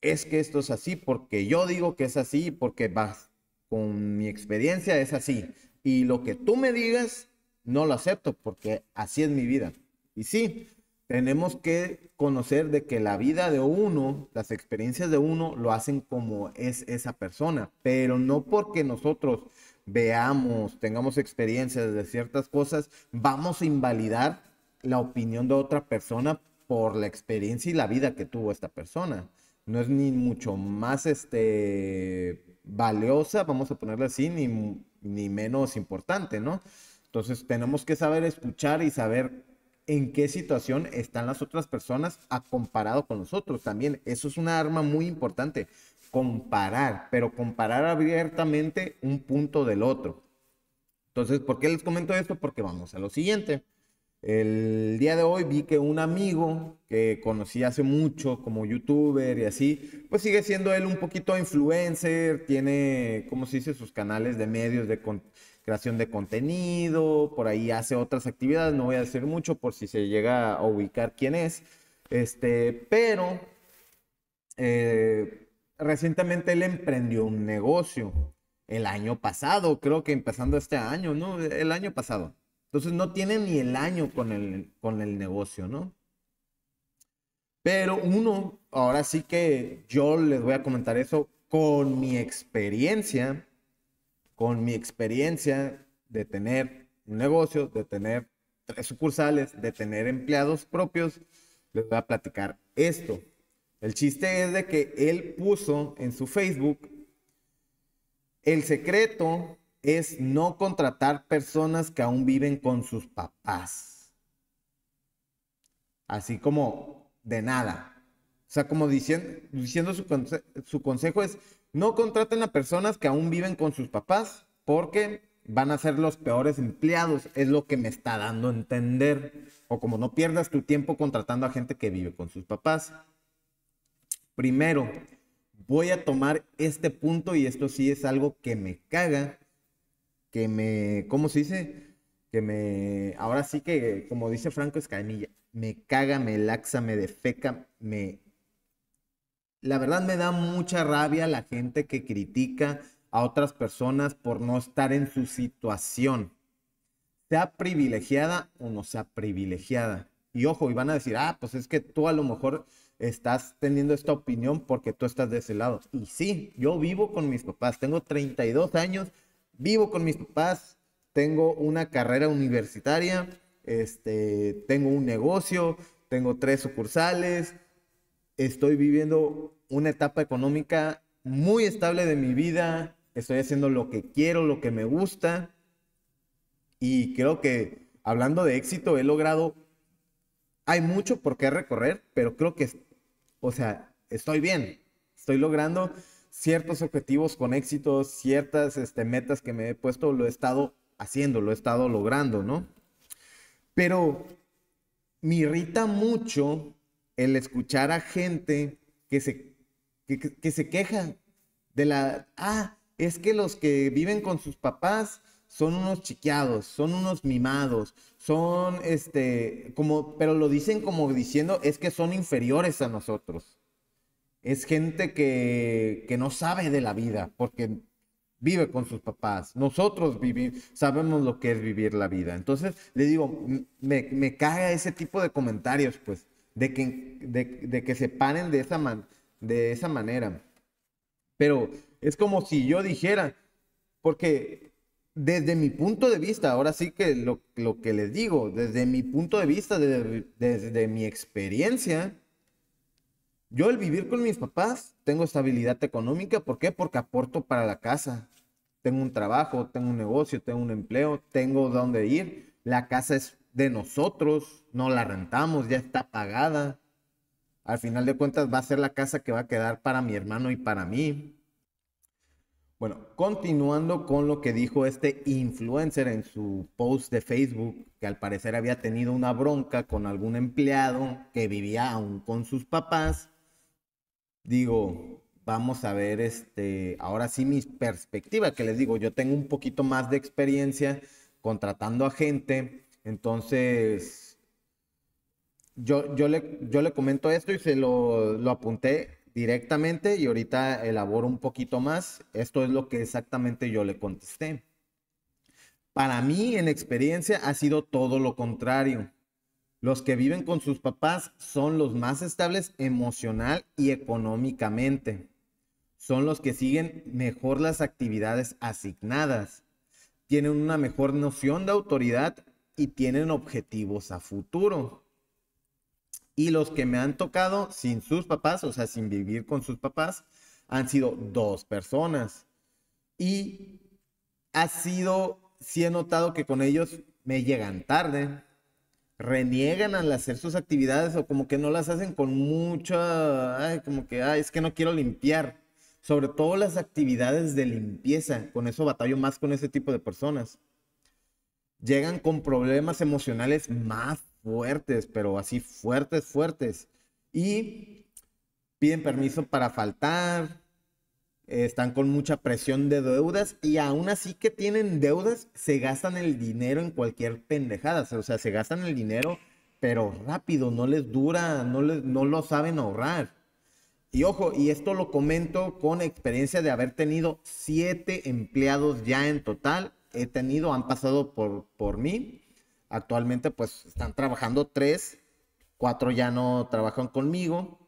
es que esto es así porque yo digo que es así, porque vas con mi experiencia es así. Y lo que tú me digas, no lo acepto porque así es mi vida. Y sí, tenemos que conocer de que la vida de uno, las experiencias de uno, lo hacen como es esa persona, pero no porque nosotros veamos, tengamos experiencias de ciertas cosas, vamos a invalidar la opinión de otra persona por la experiencia y la vida que tuvo esta persona no es ni mucho más este, valiosa, vamos a ponerla así, ni, ni menos importante, ¿no? Entonces tenemos que saber escuchar y saber en qué situación están las otras personas a comparado con nosotros también. Eso es una arma muy importante, comparar, pero comparar abiertamente un punto del otro. Entonces, ¿por qué les comento esto? Porque vamos a lo siguiente. El día de hoy vi que un amigo que conocí hace mucho como youtuber y así, pues sigue siendo él un poquito influencer, tiene, ¿cómo se dice?, sus canales de medios de creación de contenido, por ahí hace otras actividades, no voy a decir mucho por si se llega a ubicar quién es, este, pero eh, recientemente él emprendió un negocio el año pasado, creo que empezando este año, ¿no? El año pasado. Entonces no tiene ni el año con el, con el negocio, ¿no? Pero uno, ahora sí que yo les voy a comentar eso con mi experiencia, con mi experiencia de tener un negocio, de tener tres sucursales, de tener empleados propios, les voy a platicar esto. El chiste es de que él puso en su Facebook el secreto es no contratar personas que aún viven con sus papás. Así como de nada. O sea, como diciendo, su, su consejo es, no contraten a personas que aún viven con sus papás porque van a ser los peores empleados, es lo que me está dando a entender. O como no pierdas tu tiempo contratando a gente que vive con sus papás. Primero, voy a tomar este punto y esto sí es algo que me caga que me, ¿cómo se dice? Que me, ahora sí que, como dice Franco Escamilla, me caga, me laxa, me defeca, me... La verdad me da mucha rabia la gente que critica a otras personas por no estar en su situación, sea privilegiada o no sea privilegiada. Y ojo, y van a decir, ah, pues es que tú a lo mejor estás teniendo esta opinión porque tú estás de ese lado. Y sí, yo vivo con mis papás, tengo 32 años vivo con mis papás, tengo una carrera universitaria, este, tengo un negocio, tengo tres sucursales, estoy viviendo una etapa económica muy estable de mi vida, estoy haciendo lo que quiero, lo que me gusta y creo que hablando de éxito he logrado, hay mucho por qué recorrer, pero creo que, o sea, estoy bien, estoy logrando ciertos objetivos con éxito, ciertas este, metas que me he puesto, lo he estado haciendo, lo he estado logrando, ¿no? Pero me irrita mucho el escuchar a gente que se, que, que se queja de la, ah, es que los que viven con sus papás son unos chiqueados, son unos mimados, son, este, como, pero lo dicen como diciendo, es que son inferiores a nosotros es gente que, no sabe de la vida, porque vive con sus papás. Nosotros sabemos lo que es vivir la vida. Entonces, le digo, me, me caga ese tipo de comentarios, pues, de que, que se paren de esa, de esa manera. Pero es como si yo dijera, porque desde mi punto de vista, ahora sí que lo, que les digo, desde mi punto de vista, desde, desde mi experiencia, yo el vivir con mis papás, tengo estabilidad económica, ¿por qué? Porque aporto para la casa. Tengo un trabajo, tengo un negocio, tengo un empleo, tengo dónde ir. La casa es de nosotros, no la rentamos, ya está pagada. Al final de cuentas va a ser la casa que va a quedar para mi hermano y para mí. Bueno, continuando con lo que dijo este influencer en su post de Facebook, que al parecer había tenido una bronca con algún empleado que vivía aún con sus papás digo, vamos a ver, este, ahora sí mi perspectiva, que les digo, yo tengo un poquito más de experiencia contratando a gente, entonces yo, yo, le, yo le comento esto y se lo, lo apunté directamente y ahorita elaboro un poquito más. Esto es lo que exactamente yo le contesté. Para mí, en experiencia, ha sido todo lo contrario. Los que viven con sus papás son los más estables emocional y económicamente. Son los que siguen mejor las actividades asignadas. Tienen una mejor noción de autoridad y tienen objetivos a futuro. Y los que me han tocado sin sus papás, o sea, sin vivir con sus papás, han sido dos personas. Y ha sido, sí he notado que con ellos me llegan tarde, reniegan al hacer sus actividades o como que no las hacen con mucha, como que, es que no quiero limpiar. Sobre todo las actividades de limpieza, con eso batallo más con ese tipo de personas. Llegan con problemas emocionales más fuertes, pero así fuertes, fuertes. Y piden permiso para faltar, están con mucha presión de deudas y aún así que tienen deudas, se gastan el dinero en cualquier pendejada, o sea, se gastan el dinero, pero rápido, no les dura, no, les, no lo saben ahorrar. Y ojo, y esto lo comento con experiencia de haber tenido siete empleados ya en total, he tenido, han pasado por, por mí, actualmente pues están trabajando tres, cuatro ya no trabajan conmigo,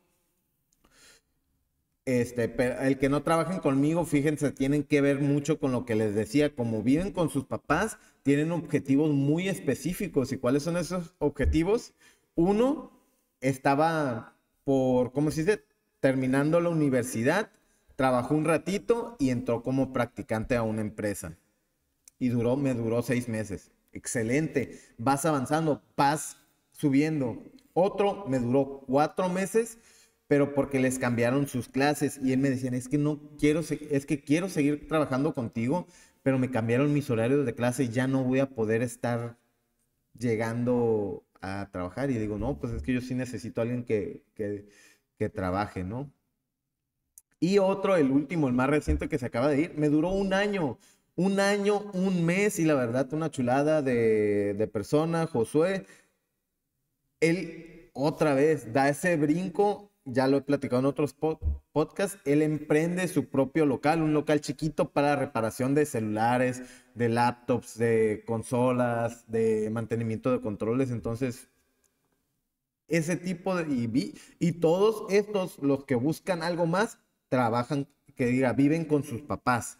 este, el que no trabajen conmigo, fíjense, tienen que ver mucho con lo que les decía. Como viven con sus papás, tienen objetivos muy específicos. ¿Y cuáles son esos objetivos? Uno estaba por, ¿cómo se dice? Terminando la universidad, trabajó un ratito y entró como practicante a una empresa. Y duró, me duró seis meses. Excelente. Vas avanzando, vas subiendo. Otro me duró cuatro meses pero porque les cambiaron sus clases y él me decía, es que no quiero, es que quiero seguir trabajando contigo, pero me cambiaron mis horarios de clase y ya no voy a poder estar llegando a trabajar. Y digo, no, pues es que yo sí necesito a alguien que, que, que trabaje, ¿no? Y otro, el último, el más reciente que se acaba de ir, me duró un año, un año, un mes y la verdad, una chulada de, de persona, Josué. Él otra vez da ese brinco ya lo he platicado en otros podcasts, él emprende su propio local, un local chiquito para reparación de celulares, de laptops, de consolas, de mantenimiento de controles. Entonces, ese tipo de... Y, y todos estos, los que buscan algo más, trabajan, que diga, viven con sus papás.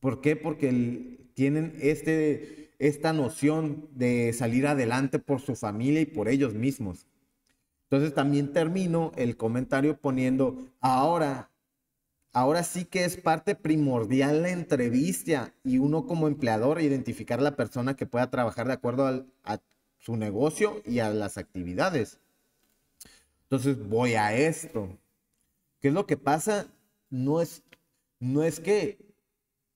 ¿Por qué? Porque tienen este, esta noción de salir adelante por su familia y por ellos mismos. Entonces también termino el comentario poniendo, ahora, ahora sí que es parte primordial la entrevista y uno como empleador identificar a la persona que pueda trabajar de acuerdo a su negocio y a las actividades. Entonces voy a esto. ¿Qué es lo que pasa? No es, no es que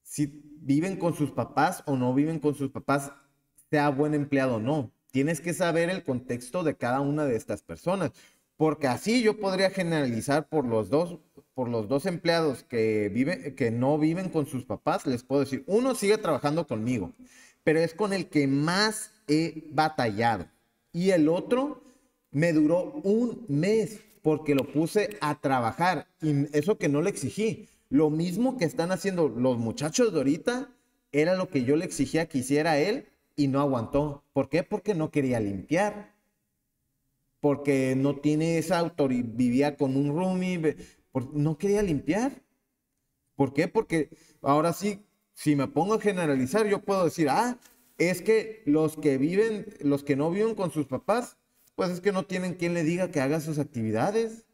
si viven con sus papás o no viven con sus papás sea buen empleado o no tienes que saber el contexto de cada una de estas personas, porque así yo podría generalizar por los dos, por los dos empleados que, vive, que no viven con sus papás, les puedo decir, uno sigue trabajando conmigo, pero es con el que más he batallado. Y el otro me duró un mes porque lo puse a trabajar y eso que no le exigí. Lo mismo que están haciendo los muchachos de ahorita era lo que yo le exigía que hiciera él y no aguantó. ¿Por qué? Porque no quería limpiar. Porque no tiene esa autoridad, vivía con un roomie, no quería limpiar. ¿Por qué? Porque ahora sí, si me pongo a generalizar, yo puedo decir, ah, es que los que viven, los que no viven con sus papás, pues es que no tienen quien le diga que haga sus actividades.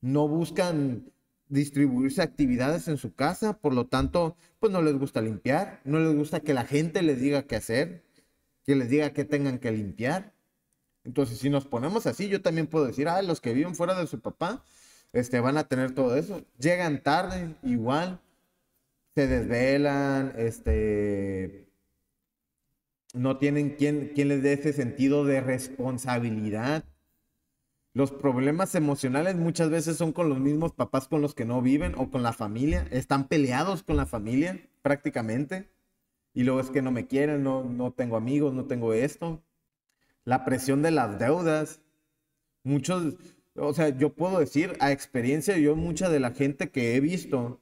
No buscan distribuirse actividades en su casa, por lo tanto, pues no les gusta limpiar, no les gusta que la gente les diga qué hacer, que les diga que tengan que limpiar. Entonces, si nos ponemos así, yo también puedo decir, ah, los que viven fuera de su papá, este, van a tener todo eso. Llegan tarde, igual, se desvelan, este, no tienen quien, quien les dé ese sentido de responsabilidad los problemas emocionales muchas veces son con los mismos papás con los que no viven o con la familia. Están peleados con la familia prácticamente. Y luego es que no me quieren, no, no tengo amigos, no tengo esto. La presión de las deudas. Muchos, o sea, yo puedo decir a experiencia, yo mucha de la gente que he visto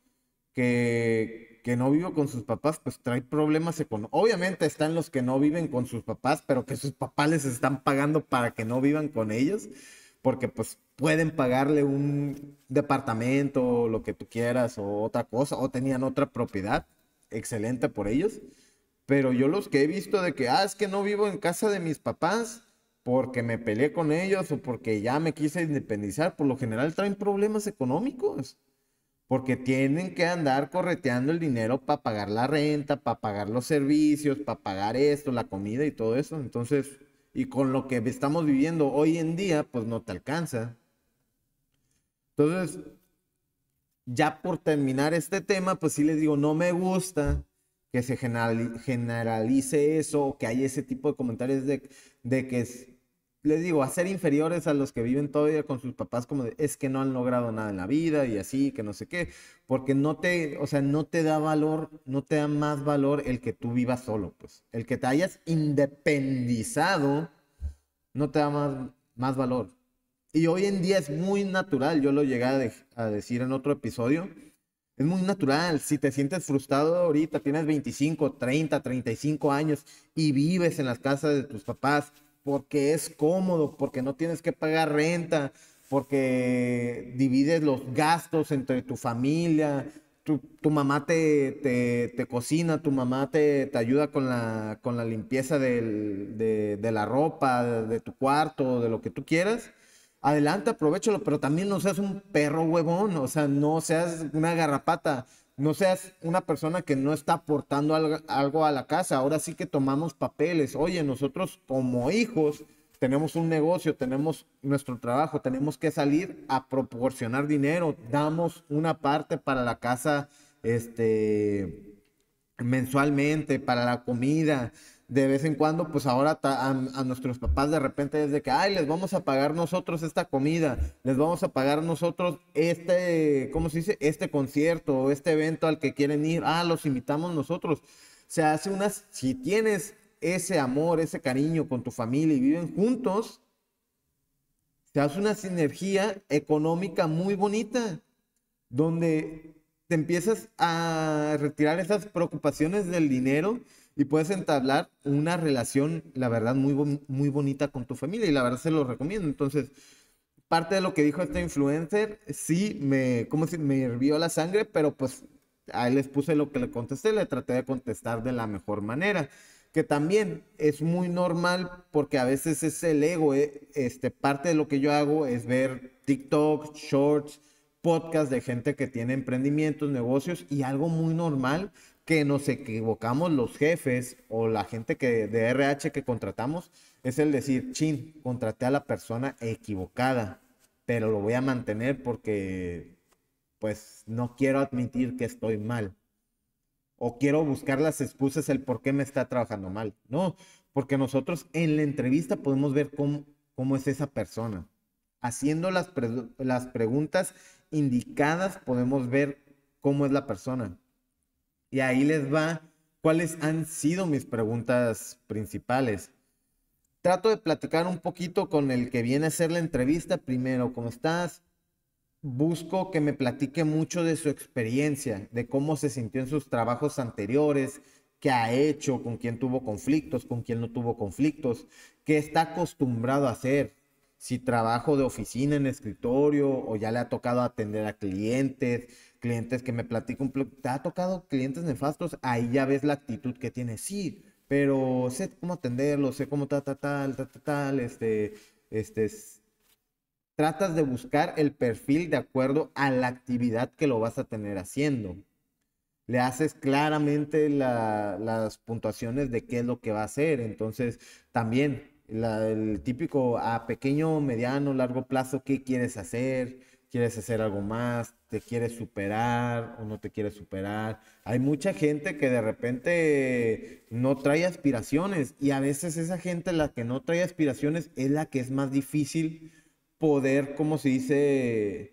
que, que no vivo con sus papás, pues trae problemas económicos. Obviamente están los que no viven con sus papás, pero que sus papás les están pagando para que no vivan con ellos porque pues pueden pagarle un departamento o lo que tú quieras o otra cosa, o tenían otra propiedad, excelente por ellos, pero yo los que he visto de que, ah, es que no vivo en casa de mis papás porque me peleé con ellos o porque ya me quise independizar, por lo general traen problemas económicos, porque tienen que andar correteando el dinero para pagar la renta, para pagar los servicios, para pagar esto, la comida y todo eso, entonces y con lo que estamos viviendo hoy en día, pues no te alcanza. Entonces, ya por terminar este tema, pues sí les digo, no me gusta que se generalice eso, que hay ese tipo de comentarios de, de que les digo, a ser inferiores a los que viven todavía con sus papás, como de, es que no han logrado nada en la vida y así, que no sé qué, porque no te, o sea, no te da valor, no te da más valor el que tú vivas solo, pues, el que te hayas independizado, no te da más, más valor. Y hoy en día es muy natural, yo lo llegué a decir en otro episodio, es muy natural. Si te sientes frustrado ahorita, tienes 25, 30, 35 años y vives en las casas de tus papás porque es cómodo, porque no tienes que pagar renta, porque divides los gastos entre tu familia, tu, mamá te, te, cocina, tu mamá te, ayuda con la, con la limpieza de, la ropa, de, de, tu cuarto, de lo que tú quieras. Adelante, aprovechalo, pero también no seas un perro huevón, o sea, no seas una garrapata no seas una persona que no está aportando algo a la casa. Ahora sí que tomamos papeles. Oye, nosotros como hijos tenemos un negocio, tenemos nuestro trabajo, tenemos que salir a proporcionar dinero. Damos una parte para la casa este mensualmente, para la comida de vez en cuando, pues ahora a, nuestros papás de repente es de que, ay, les vamos a pagar nosotros esta comida, les vamos a pagar nosotros este, ¿cómo se dice? Este concierto o este evento al que quieren ir, ah, los invitamos nosotros. Se hace unas, si tienes ese amor, ese cariño con tu familia y viven juntos, se hace una sinergia económica muy bonita, donde te empiezas a retirar esas preocupaciones del dinero y puedes entablar una relación, la verdad, muy, muy bonita con tu familia y la verdad se lo recomiendo. Entonces, parte de lo que dijo este influencer sí me, como si me hirvió la sangre, pero pues a él les puse lo que le contesté, le traté de contestar de la mejor manera, que también es muy normal porque a veces es el ego, eh, este, parte de lo que yo hago es ver TikTok, shorts, Podcasts de gente que tiene emprendimientos, negocios y algo muy normal que nos equivocamos los jefes o la gente que de RH que contratamos es el decir, chin, contraté a la persona equivocada, pero lo voy a mantener porque pues no quiero admitir que estoy mal. O quiero buscar las excusas, el por qué me está trabajando mal. No, porque nosotros en la entrevista podemos ver cómo, es esa persona. Haciendo las, las preguntas indicadas podemos ver cómo es la persona. Y ahí les va cuáles han sido mis preguntas principales. Trato de platicar un poquito con el que viene a hacer la entrevista. Primero, ¿cómo estás? Busco que me platique mucho de su experiencia, de cómo se sintió en sus trabajos anteriores, qué ha hecho, con quién tuvo conflictos, con quién no tuvo conflictos, qué está acostumbrado a hacer, si trabajo de oficina en escritorio o ya le ha tocado atender a clientes, clientes que me platico, te ha tocado clientes nefastos, ahí ya ves la actitud que tiene, sí, pero sé cómo atenderlo, sé cómo tal, tal, tal, tal, tal, este, este, tratas de buscar el perfil de acuerdo a la actividad que lo vas a tener haciendo. Le haces claramente las puntuaciones de qué es lo que va a hacer. Entonces, también el típico a pequeño, mediano, largo plazo, ¿qué quieres hacer? ¿Quieres hacer algo más? quieres superar o no te quieres superar. Hay mucha gente que de repente no trae aspiraciones y a veces esa gente la que no trae aspiraciones es la que es más difícil poder, como se dice,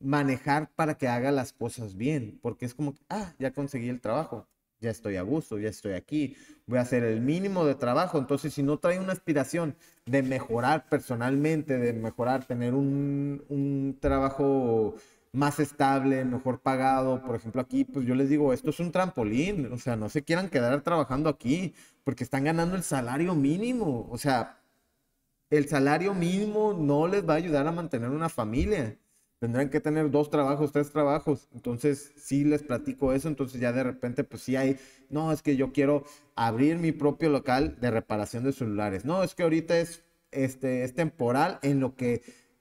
manejar para que haga las cosas bien, porque es como, ah, ya conseguí el trabajo, ya estoy a gusto, ya estoy aquí, voy a hacer el mínimo de trabajo. Entonces, si no trae una aspiración de mejorar personalmente, de mejorar, tener un, un trabajo más estable, mejor pagado. Por ejemplo, aquí, pues yo les digo, esto es un trampolín, o sea, no se quieran quedar trabajando aquí porque están ganando el salario mínimo. O sea, el salario mínimo no les va a ayudar a mantener una familia. Tendrán que tener dos trabajos, tres trabajos. Entonces, sí les platico eso. Entonces, ya de repente, pues sí hay, no, es que yo quiero abrir mi propio local de reparación de celulares. No, es que ahorita es, este, es temporal en lo que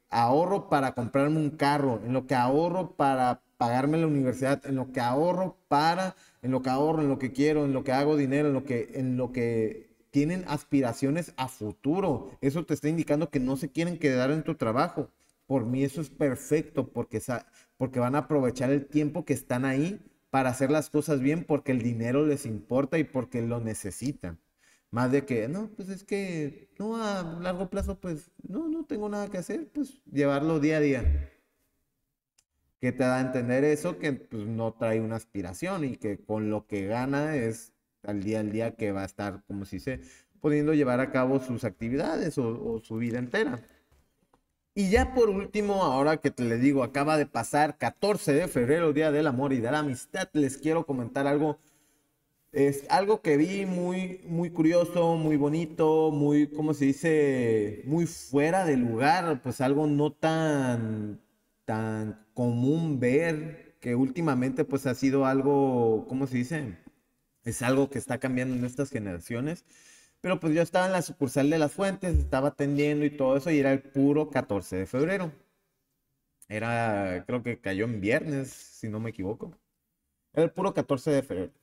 ahorro para comprarme un carro, en lo que ahorro para pagarme la universidad, en lo que ahorro para, en lo que ahorro, en lo que quiero, en lo que hago dinero, en lo que, en lo que tienen aspiraciones a futuro. Eso te está indicando que no se quieren quedar en tu trabajo. Por mí eso es perfecto porque, porque van a aprovechar el tiempo que están ahí para hacer las cosas bien porque el dinero les importa y porque lo necesitan. Más de que, no, pues es que, no, a largo plazo, pues, no, no tengo nada que hacer, pues llevarlo día a día. Que te da a entender eso, que pues, no trae una aspiración y que con lo que gana es al día al día que va a estar, como si se, pudiendo llevar a cabo sus actividades o, o su vida entera. Y ya por último, ahora que te le digo, acaba de pasar 14 de febrero, Día del Amor y de la Amistad, les quiero comentar algo es algo que vi muy, muy curioso, muy bonito, muy, ¿cómo se dice? Muy fuera de lugar, pues algo no tan, tan común ver, que últimamente pues ha sido algo, ¿cómo se dice? Es algo que está cambiando en estas generaciones. Pero pues yo estaba en la sucursal de las fuentes, estaba atendiendo y todo eso, y era el puro 14 de febrero. Era, creo que cayó en viernes, si no me equivoco. Era el puro 14 de febrero.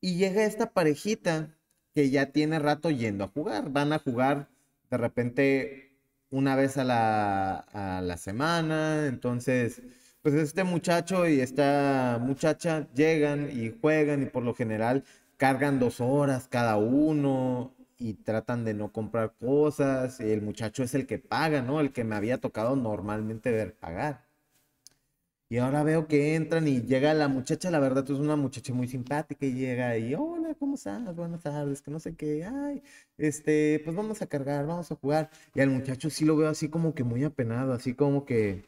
Y llega esta parejita que ya tiene rato yendo a jugar. Van a jugar de repente una vez a la, a la semana. Entonces, pues este muchacho y esta muchacha llegan y juegan y por lo general cargan dos horas cada uno y tratan de no comprar cosas. Y el muchacho es el que paga, ¿no? El que me había tocado normalmente ver pagar. Y ahora veo que entran y llega la muchacha, la verdad, es una muchacha muy simpática y llega y, hola, ¿cómo estás? Buenas tardes, que no sé qué, ay, este, pues vamos a cargar, vamos a jugar. Y al muchacho sí lo veo así como que muy apenado, así como que,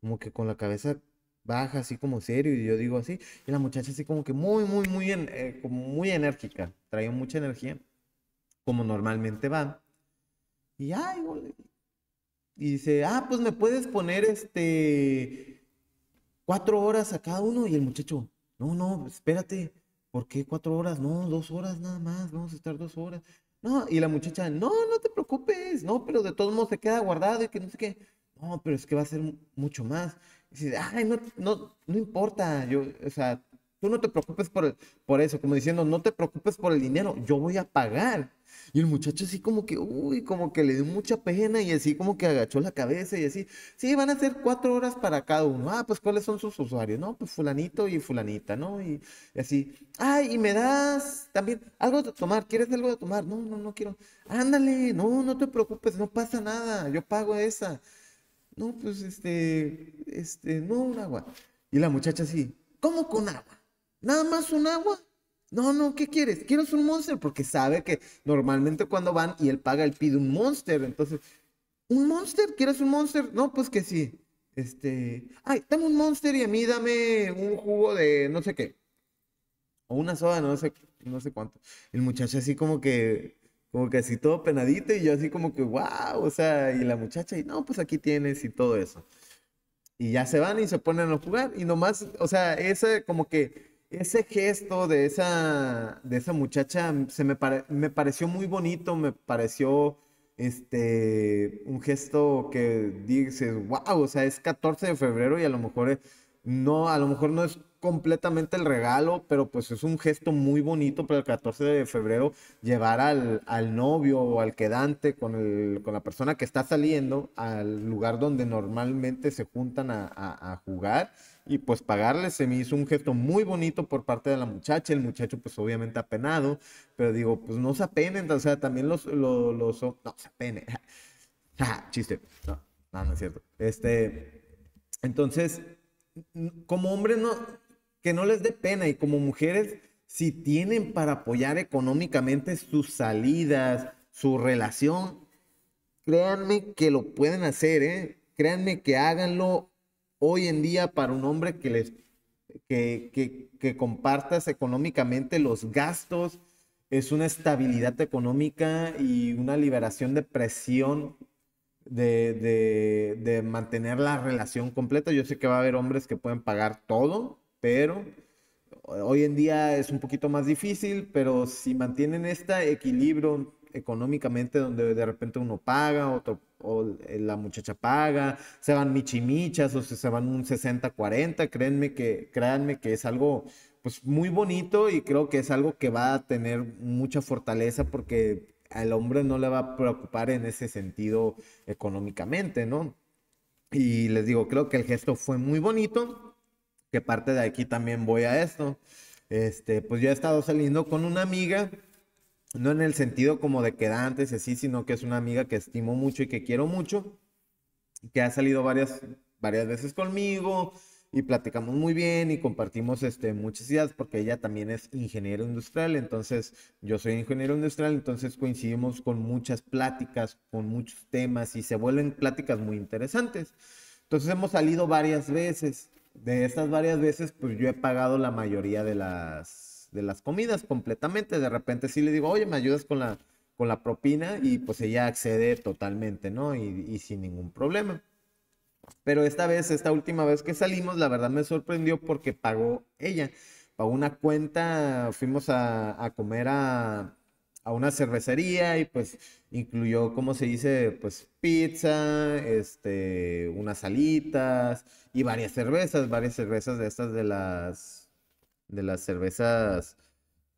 como que con la cabeza baja, así como serio, y yo digo así. Y la muchacha así como que muy, muy, muy, eh, muy enérgica, Trae mucha energía, como normalmente va. Y, ay, y dice, ah, pues me puedes poner este cuatro horas a cada uno y el muchacho, no, no, espérate, ¿por qué cuatro horas? No, dos horas nada más, vamos a estar dos horas. No, y la muchacha, no, no te preocupes, no, pero de todos modos se queda guardado y que no sé qué. No, pero es que va a ser mucho más. Y dice, ay, no, no, no importa, yo, o sea, Tú no te preocupes por, por eso, como diciendo, no te preocupes por el dinero, yo voy a pagar. Y el muchacho así como que, uy, como que le dio mucha pena y así como que agachó la cabeza y así, sí, van a ser cuatro horas para cada uno. Ah, pues cuáles son sus usuarios, ¿no? Pues fulanito y fulanita, ¿no? y así, ay, y me das también algo de tomar, ¿quieres algo de tomar? No, no, no quiero. Ándale, no, no te preocupes, no pasa nada, yo pago esa. No, pues este, este, no, un agua. Y la muchacha así, ¿cómo con agua? Nada más un agua. No, no, ¿qué quieres? ¿Quieres un monster? Porque sabe que normalmente cuando van y él paga, él pide un monster. Entonces, ¿un monster? ¿Quieres un monster? No, pues que sí. Este, ay, dame un monster y a mí dame un jugo de no sé qué. O una soda, no sé, no sé cuánto. El muchacho así como que, como que así todo penadito y yo así como que, wow, o sea, y la muchacha y no, pues aquí tienes y todo eso. Y ya se van y se ponen a jugar y nomás, o sea, esa como que ese gesto de esa, muchacha mm, se me, me pareció muy bonito, me pareció este, un gesto que dices, wow, o sea, es 14 de febrero y a lo mejor eh, no, a lo mejor no es completamente el regalo, pero pues es un gesto muy bonito para el 14 de febrero llevar al, novio o al quedante con, el, con la persona que está saliendo al lugar donde normalmente se juntan a jugar y pues pagarle se me hizo un gesto muy bonito por parte de la muchacha, el muchacho pues obviamente apenado, pero digo, pues no se apenen, o sea, también los, los, no, se apenen, ah, chiste, no, no, es cierto, este, entonces, como hombres no, que no les dé pena y como mujeres, si tienen para apoyar económicamente sus salidas, su relación, créanme que lo pueden hacer, ¿eh? Créanme que háganlo hoy en día para un hombre que les que, compartas económicamente los gastos, es una estabilidad económica y una liberación de presión de, mantener la relación completa. Yo sé que va a haber hombres que pueden pagar todo, pero hoy en día es un poquito más difícil, pero si mantienen este equilibrio económicamente donde de repente uno paga, otro o eh, la muchacha paga, se van michimichas o se van un 60-40, créanme que, créanme que es algo pues muy bonito y creo que es algo que va a tener mucha fortaleza porque al hombre no le va a preocupar en ese sentido económicamente, ¿no? Y les digo, creo que el gesto fue muy bonito, que parte de aquí también voy a esto. Este, pues yo he estado saliendo con una amiga no en el sentido como de que quedantes, así, sino que es una amiga que estimo mucho y que quiero mucho, que ha salido varias, varias veces conmigo y platicamos muy bien y compartimos este, muchas ideas porque ella también es ingeniero industrial, entonces yo soy ingeniero industrial, entonces coincidimos con muchas pláticas, con muchos temas y se vuelven pláticas muy interesantes. Entonces hemos salido varias veces. De estas varias veces, pues yo he pagado la mayoría de las de las comidas completamente. De repente sí le digo, oye, ¿me ayudas con la, con la propina? Y pues ella accede totalmente, ¿no? Y, sin ningún problema. Pero esta vez, esta última vez que salimos, la verdad me sorprendió porque pagó ella. Pagó una cuenta, fuimos a, comer a, una cervecería y pues incluyó, ¿cómo se dice, pues pizza, este, unas salitas y varias cervezas, varias cervezas de estas de las de las cervezas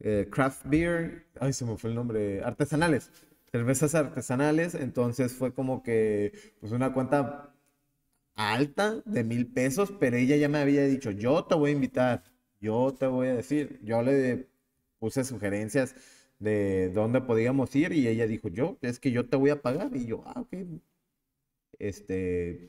eh, craft beer, ay se me fue el nombre, artesanales, cervezas artesanales, entonces fue como que pues una cuenta alta de mil pesos, pero ella ya me había dicho, yo te voy a invitar, yo te voy a decir, yo le puse sugerencias de dónde podíamos ir y ella dijo, yo, es que yo te voy a pagar y yo, ah, ok, este,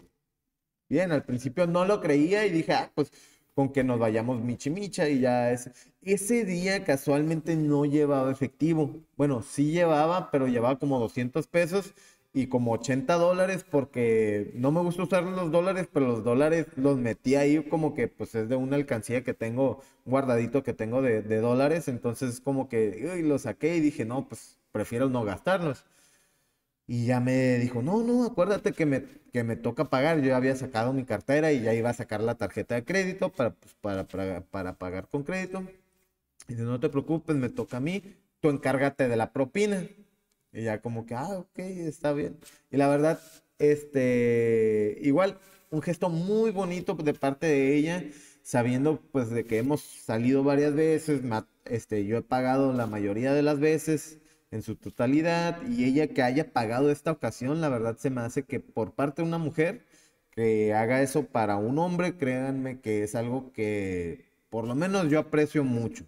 bien, al principio no lo creía y dije, ah, pues con que nos vayamos michi micha y ya es. Ese día casualmente no llevaba efectivo. Bueno, sí llevaba, pero llevaba como 200 pesos y como 80 dólares porque no me gusta usar los dólares, pero los dólares los metí ahí como que pues es de una alcancía que tengo guardadito que tengo de, dólares. Entonces como que uy, lo saqué y dije, no, pues prefiero no gastarlos. Y ya me dijo, no, no, acuérdate que me, que me toca pagar. Yo ya había sacado mi cartera y ya iba a sacar la tarjeta de crédito para, pues, para, para, pagar con crédito. Y dice, no te preocupes, me toca a mí, tú encárgate de la propina. Y ya como que, ah, ok, está bien. Y la verdad, este, igual, un gesto muy bonito de parte de ella, sabiendo pues de que hemos salido varias veces, este, yo he pagado la mayoría de las veces en su totalidad y ella que haya pagado esta ocasión, la verdad se me hace que por parte de una mujer que haga eso para un hombre, créanme que es algo que por lo menos yo aprecio mucho.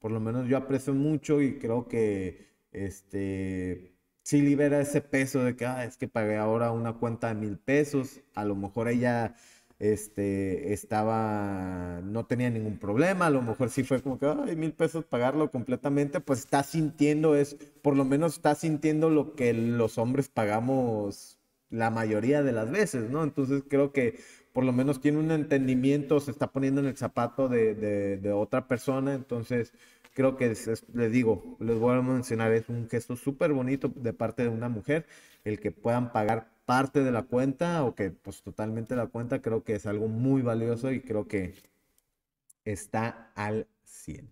Por lo menos yo aprecio mucho y creo que este si libera ese peso de que ah, es que pagué ahora una cuenta de mil pesos. A lo mejor ella este, estaba, no tenía ningún problema, a lo mejor sí fue como que, ay, mil pesos pagarlo completamente, pues está sintiendo es, por lo menos está sintiendo lo que los hombres pagamos la mayoría de las veces, ¿no? Entonces creo que por lo menos tiene un entendimiento, se está poniendo en el zapato de, de otra persona, entonces creo que les digo, les voy a mencionar, es un gesto súper bonito de parte de una mujer, el que puedan pagar parte de la cuenta o que pues totalmente la cuenta, creo que es algo muy valioso y creo que está al 100.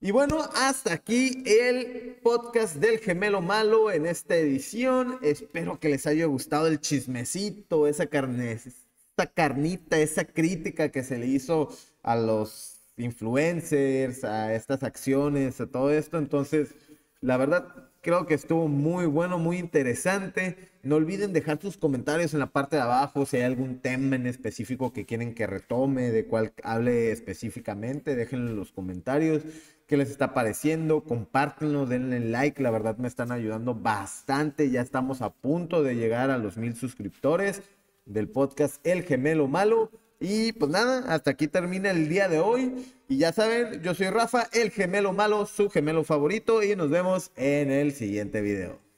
Y bueno, hasta aquí el podcast del gemelo malo en esta edición. Espero que les haya gustado el chismecito, esa carne, esa carnita, esa crítica que se le hizo a los influencers, a estas acciones, a todo esto. Entonces, la verdad, creo que estuvo muy bueno, muy interesante. No olviden dejar sus comentarios en la parte de abajo si hay algún tema en específico que quieren que retome, de cuál hable específicamente, déjenlo en los comentarios. ¿Qué les está pareciendo? Compártenlo, denle like, la verdad me están ayudando bastante. Ya estamos a punto de llegar a los mil suscriptores del podcast El Gemelo Malo. Y pues nada, hasta aquí termina el día de hoy. Y ya saben, yo soy Rafa, el gemelo malo, su gemelo favorito. Y nos vemos en el siguiente video.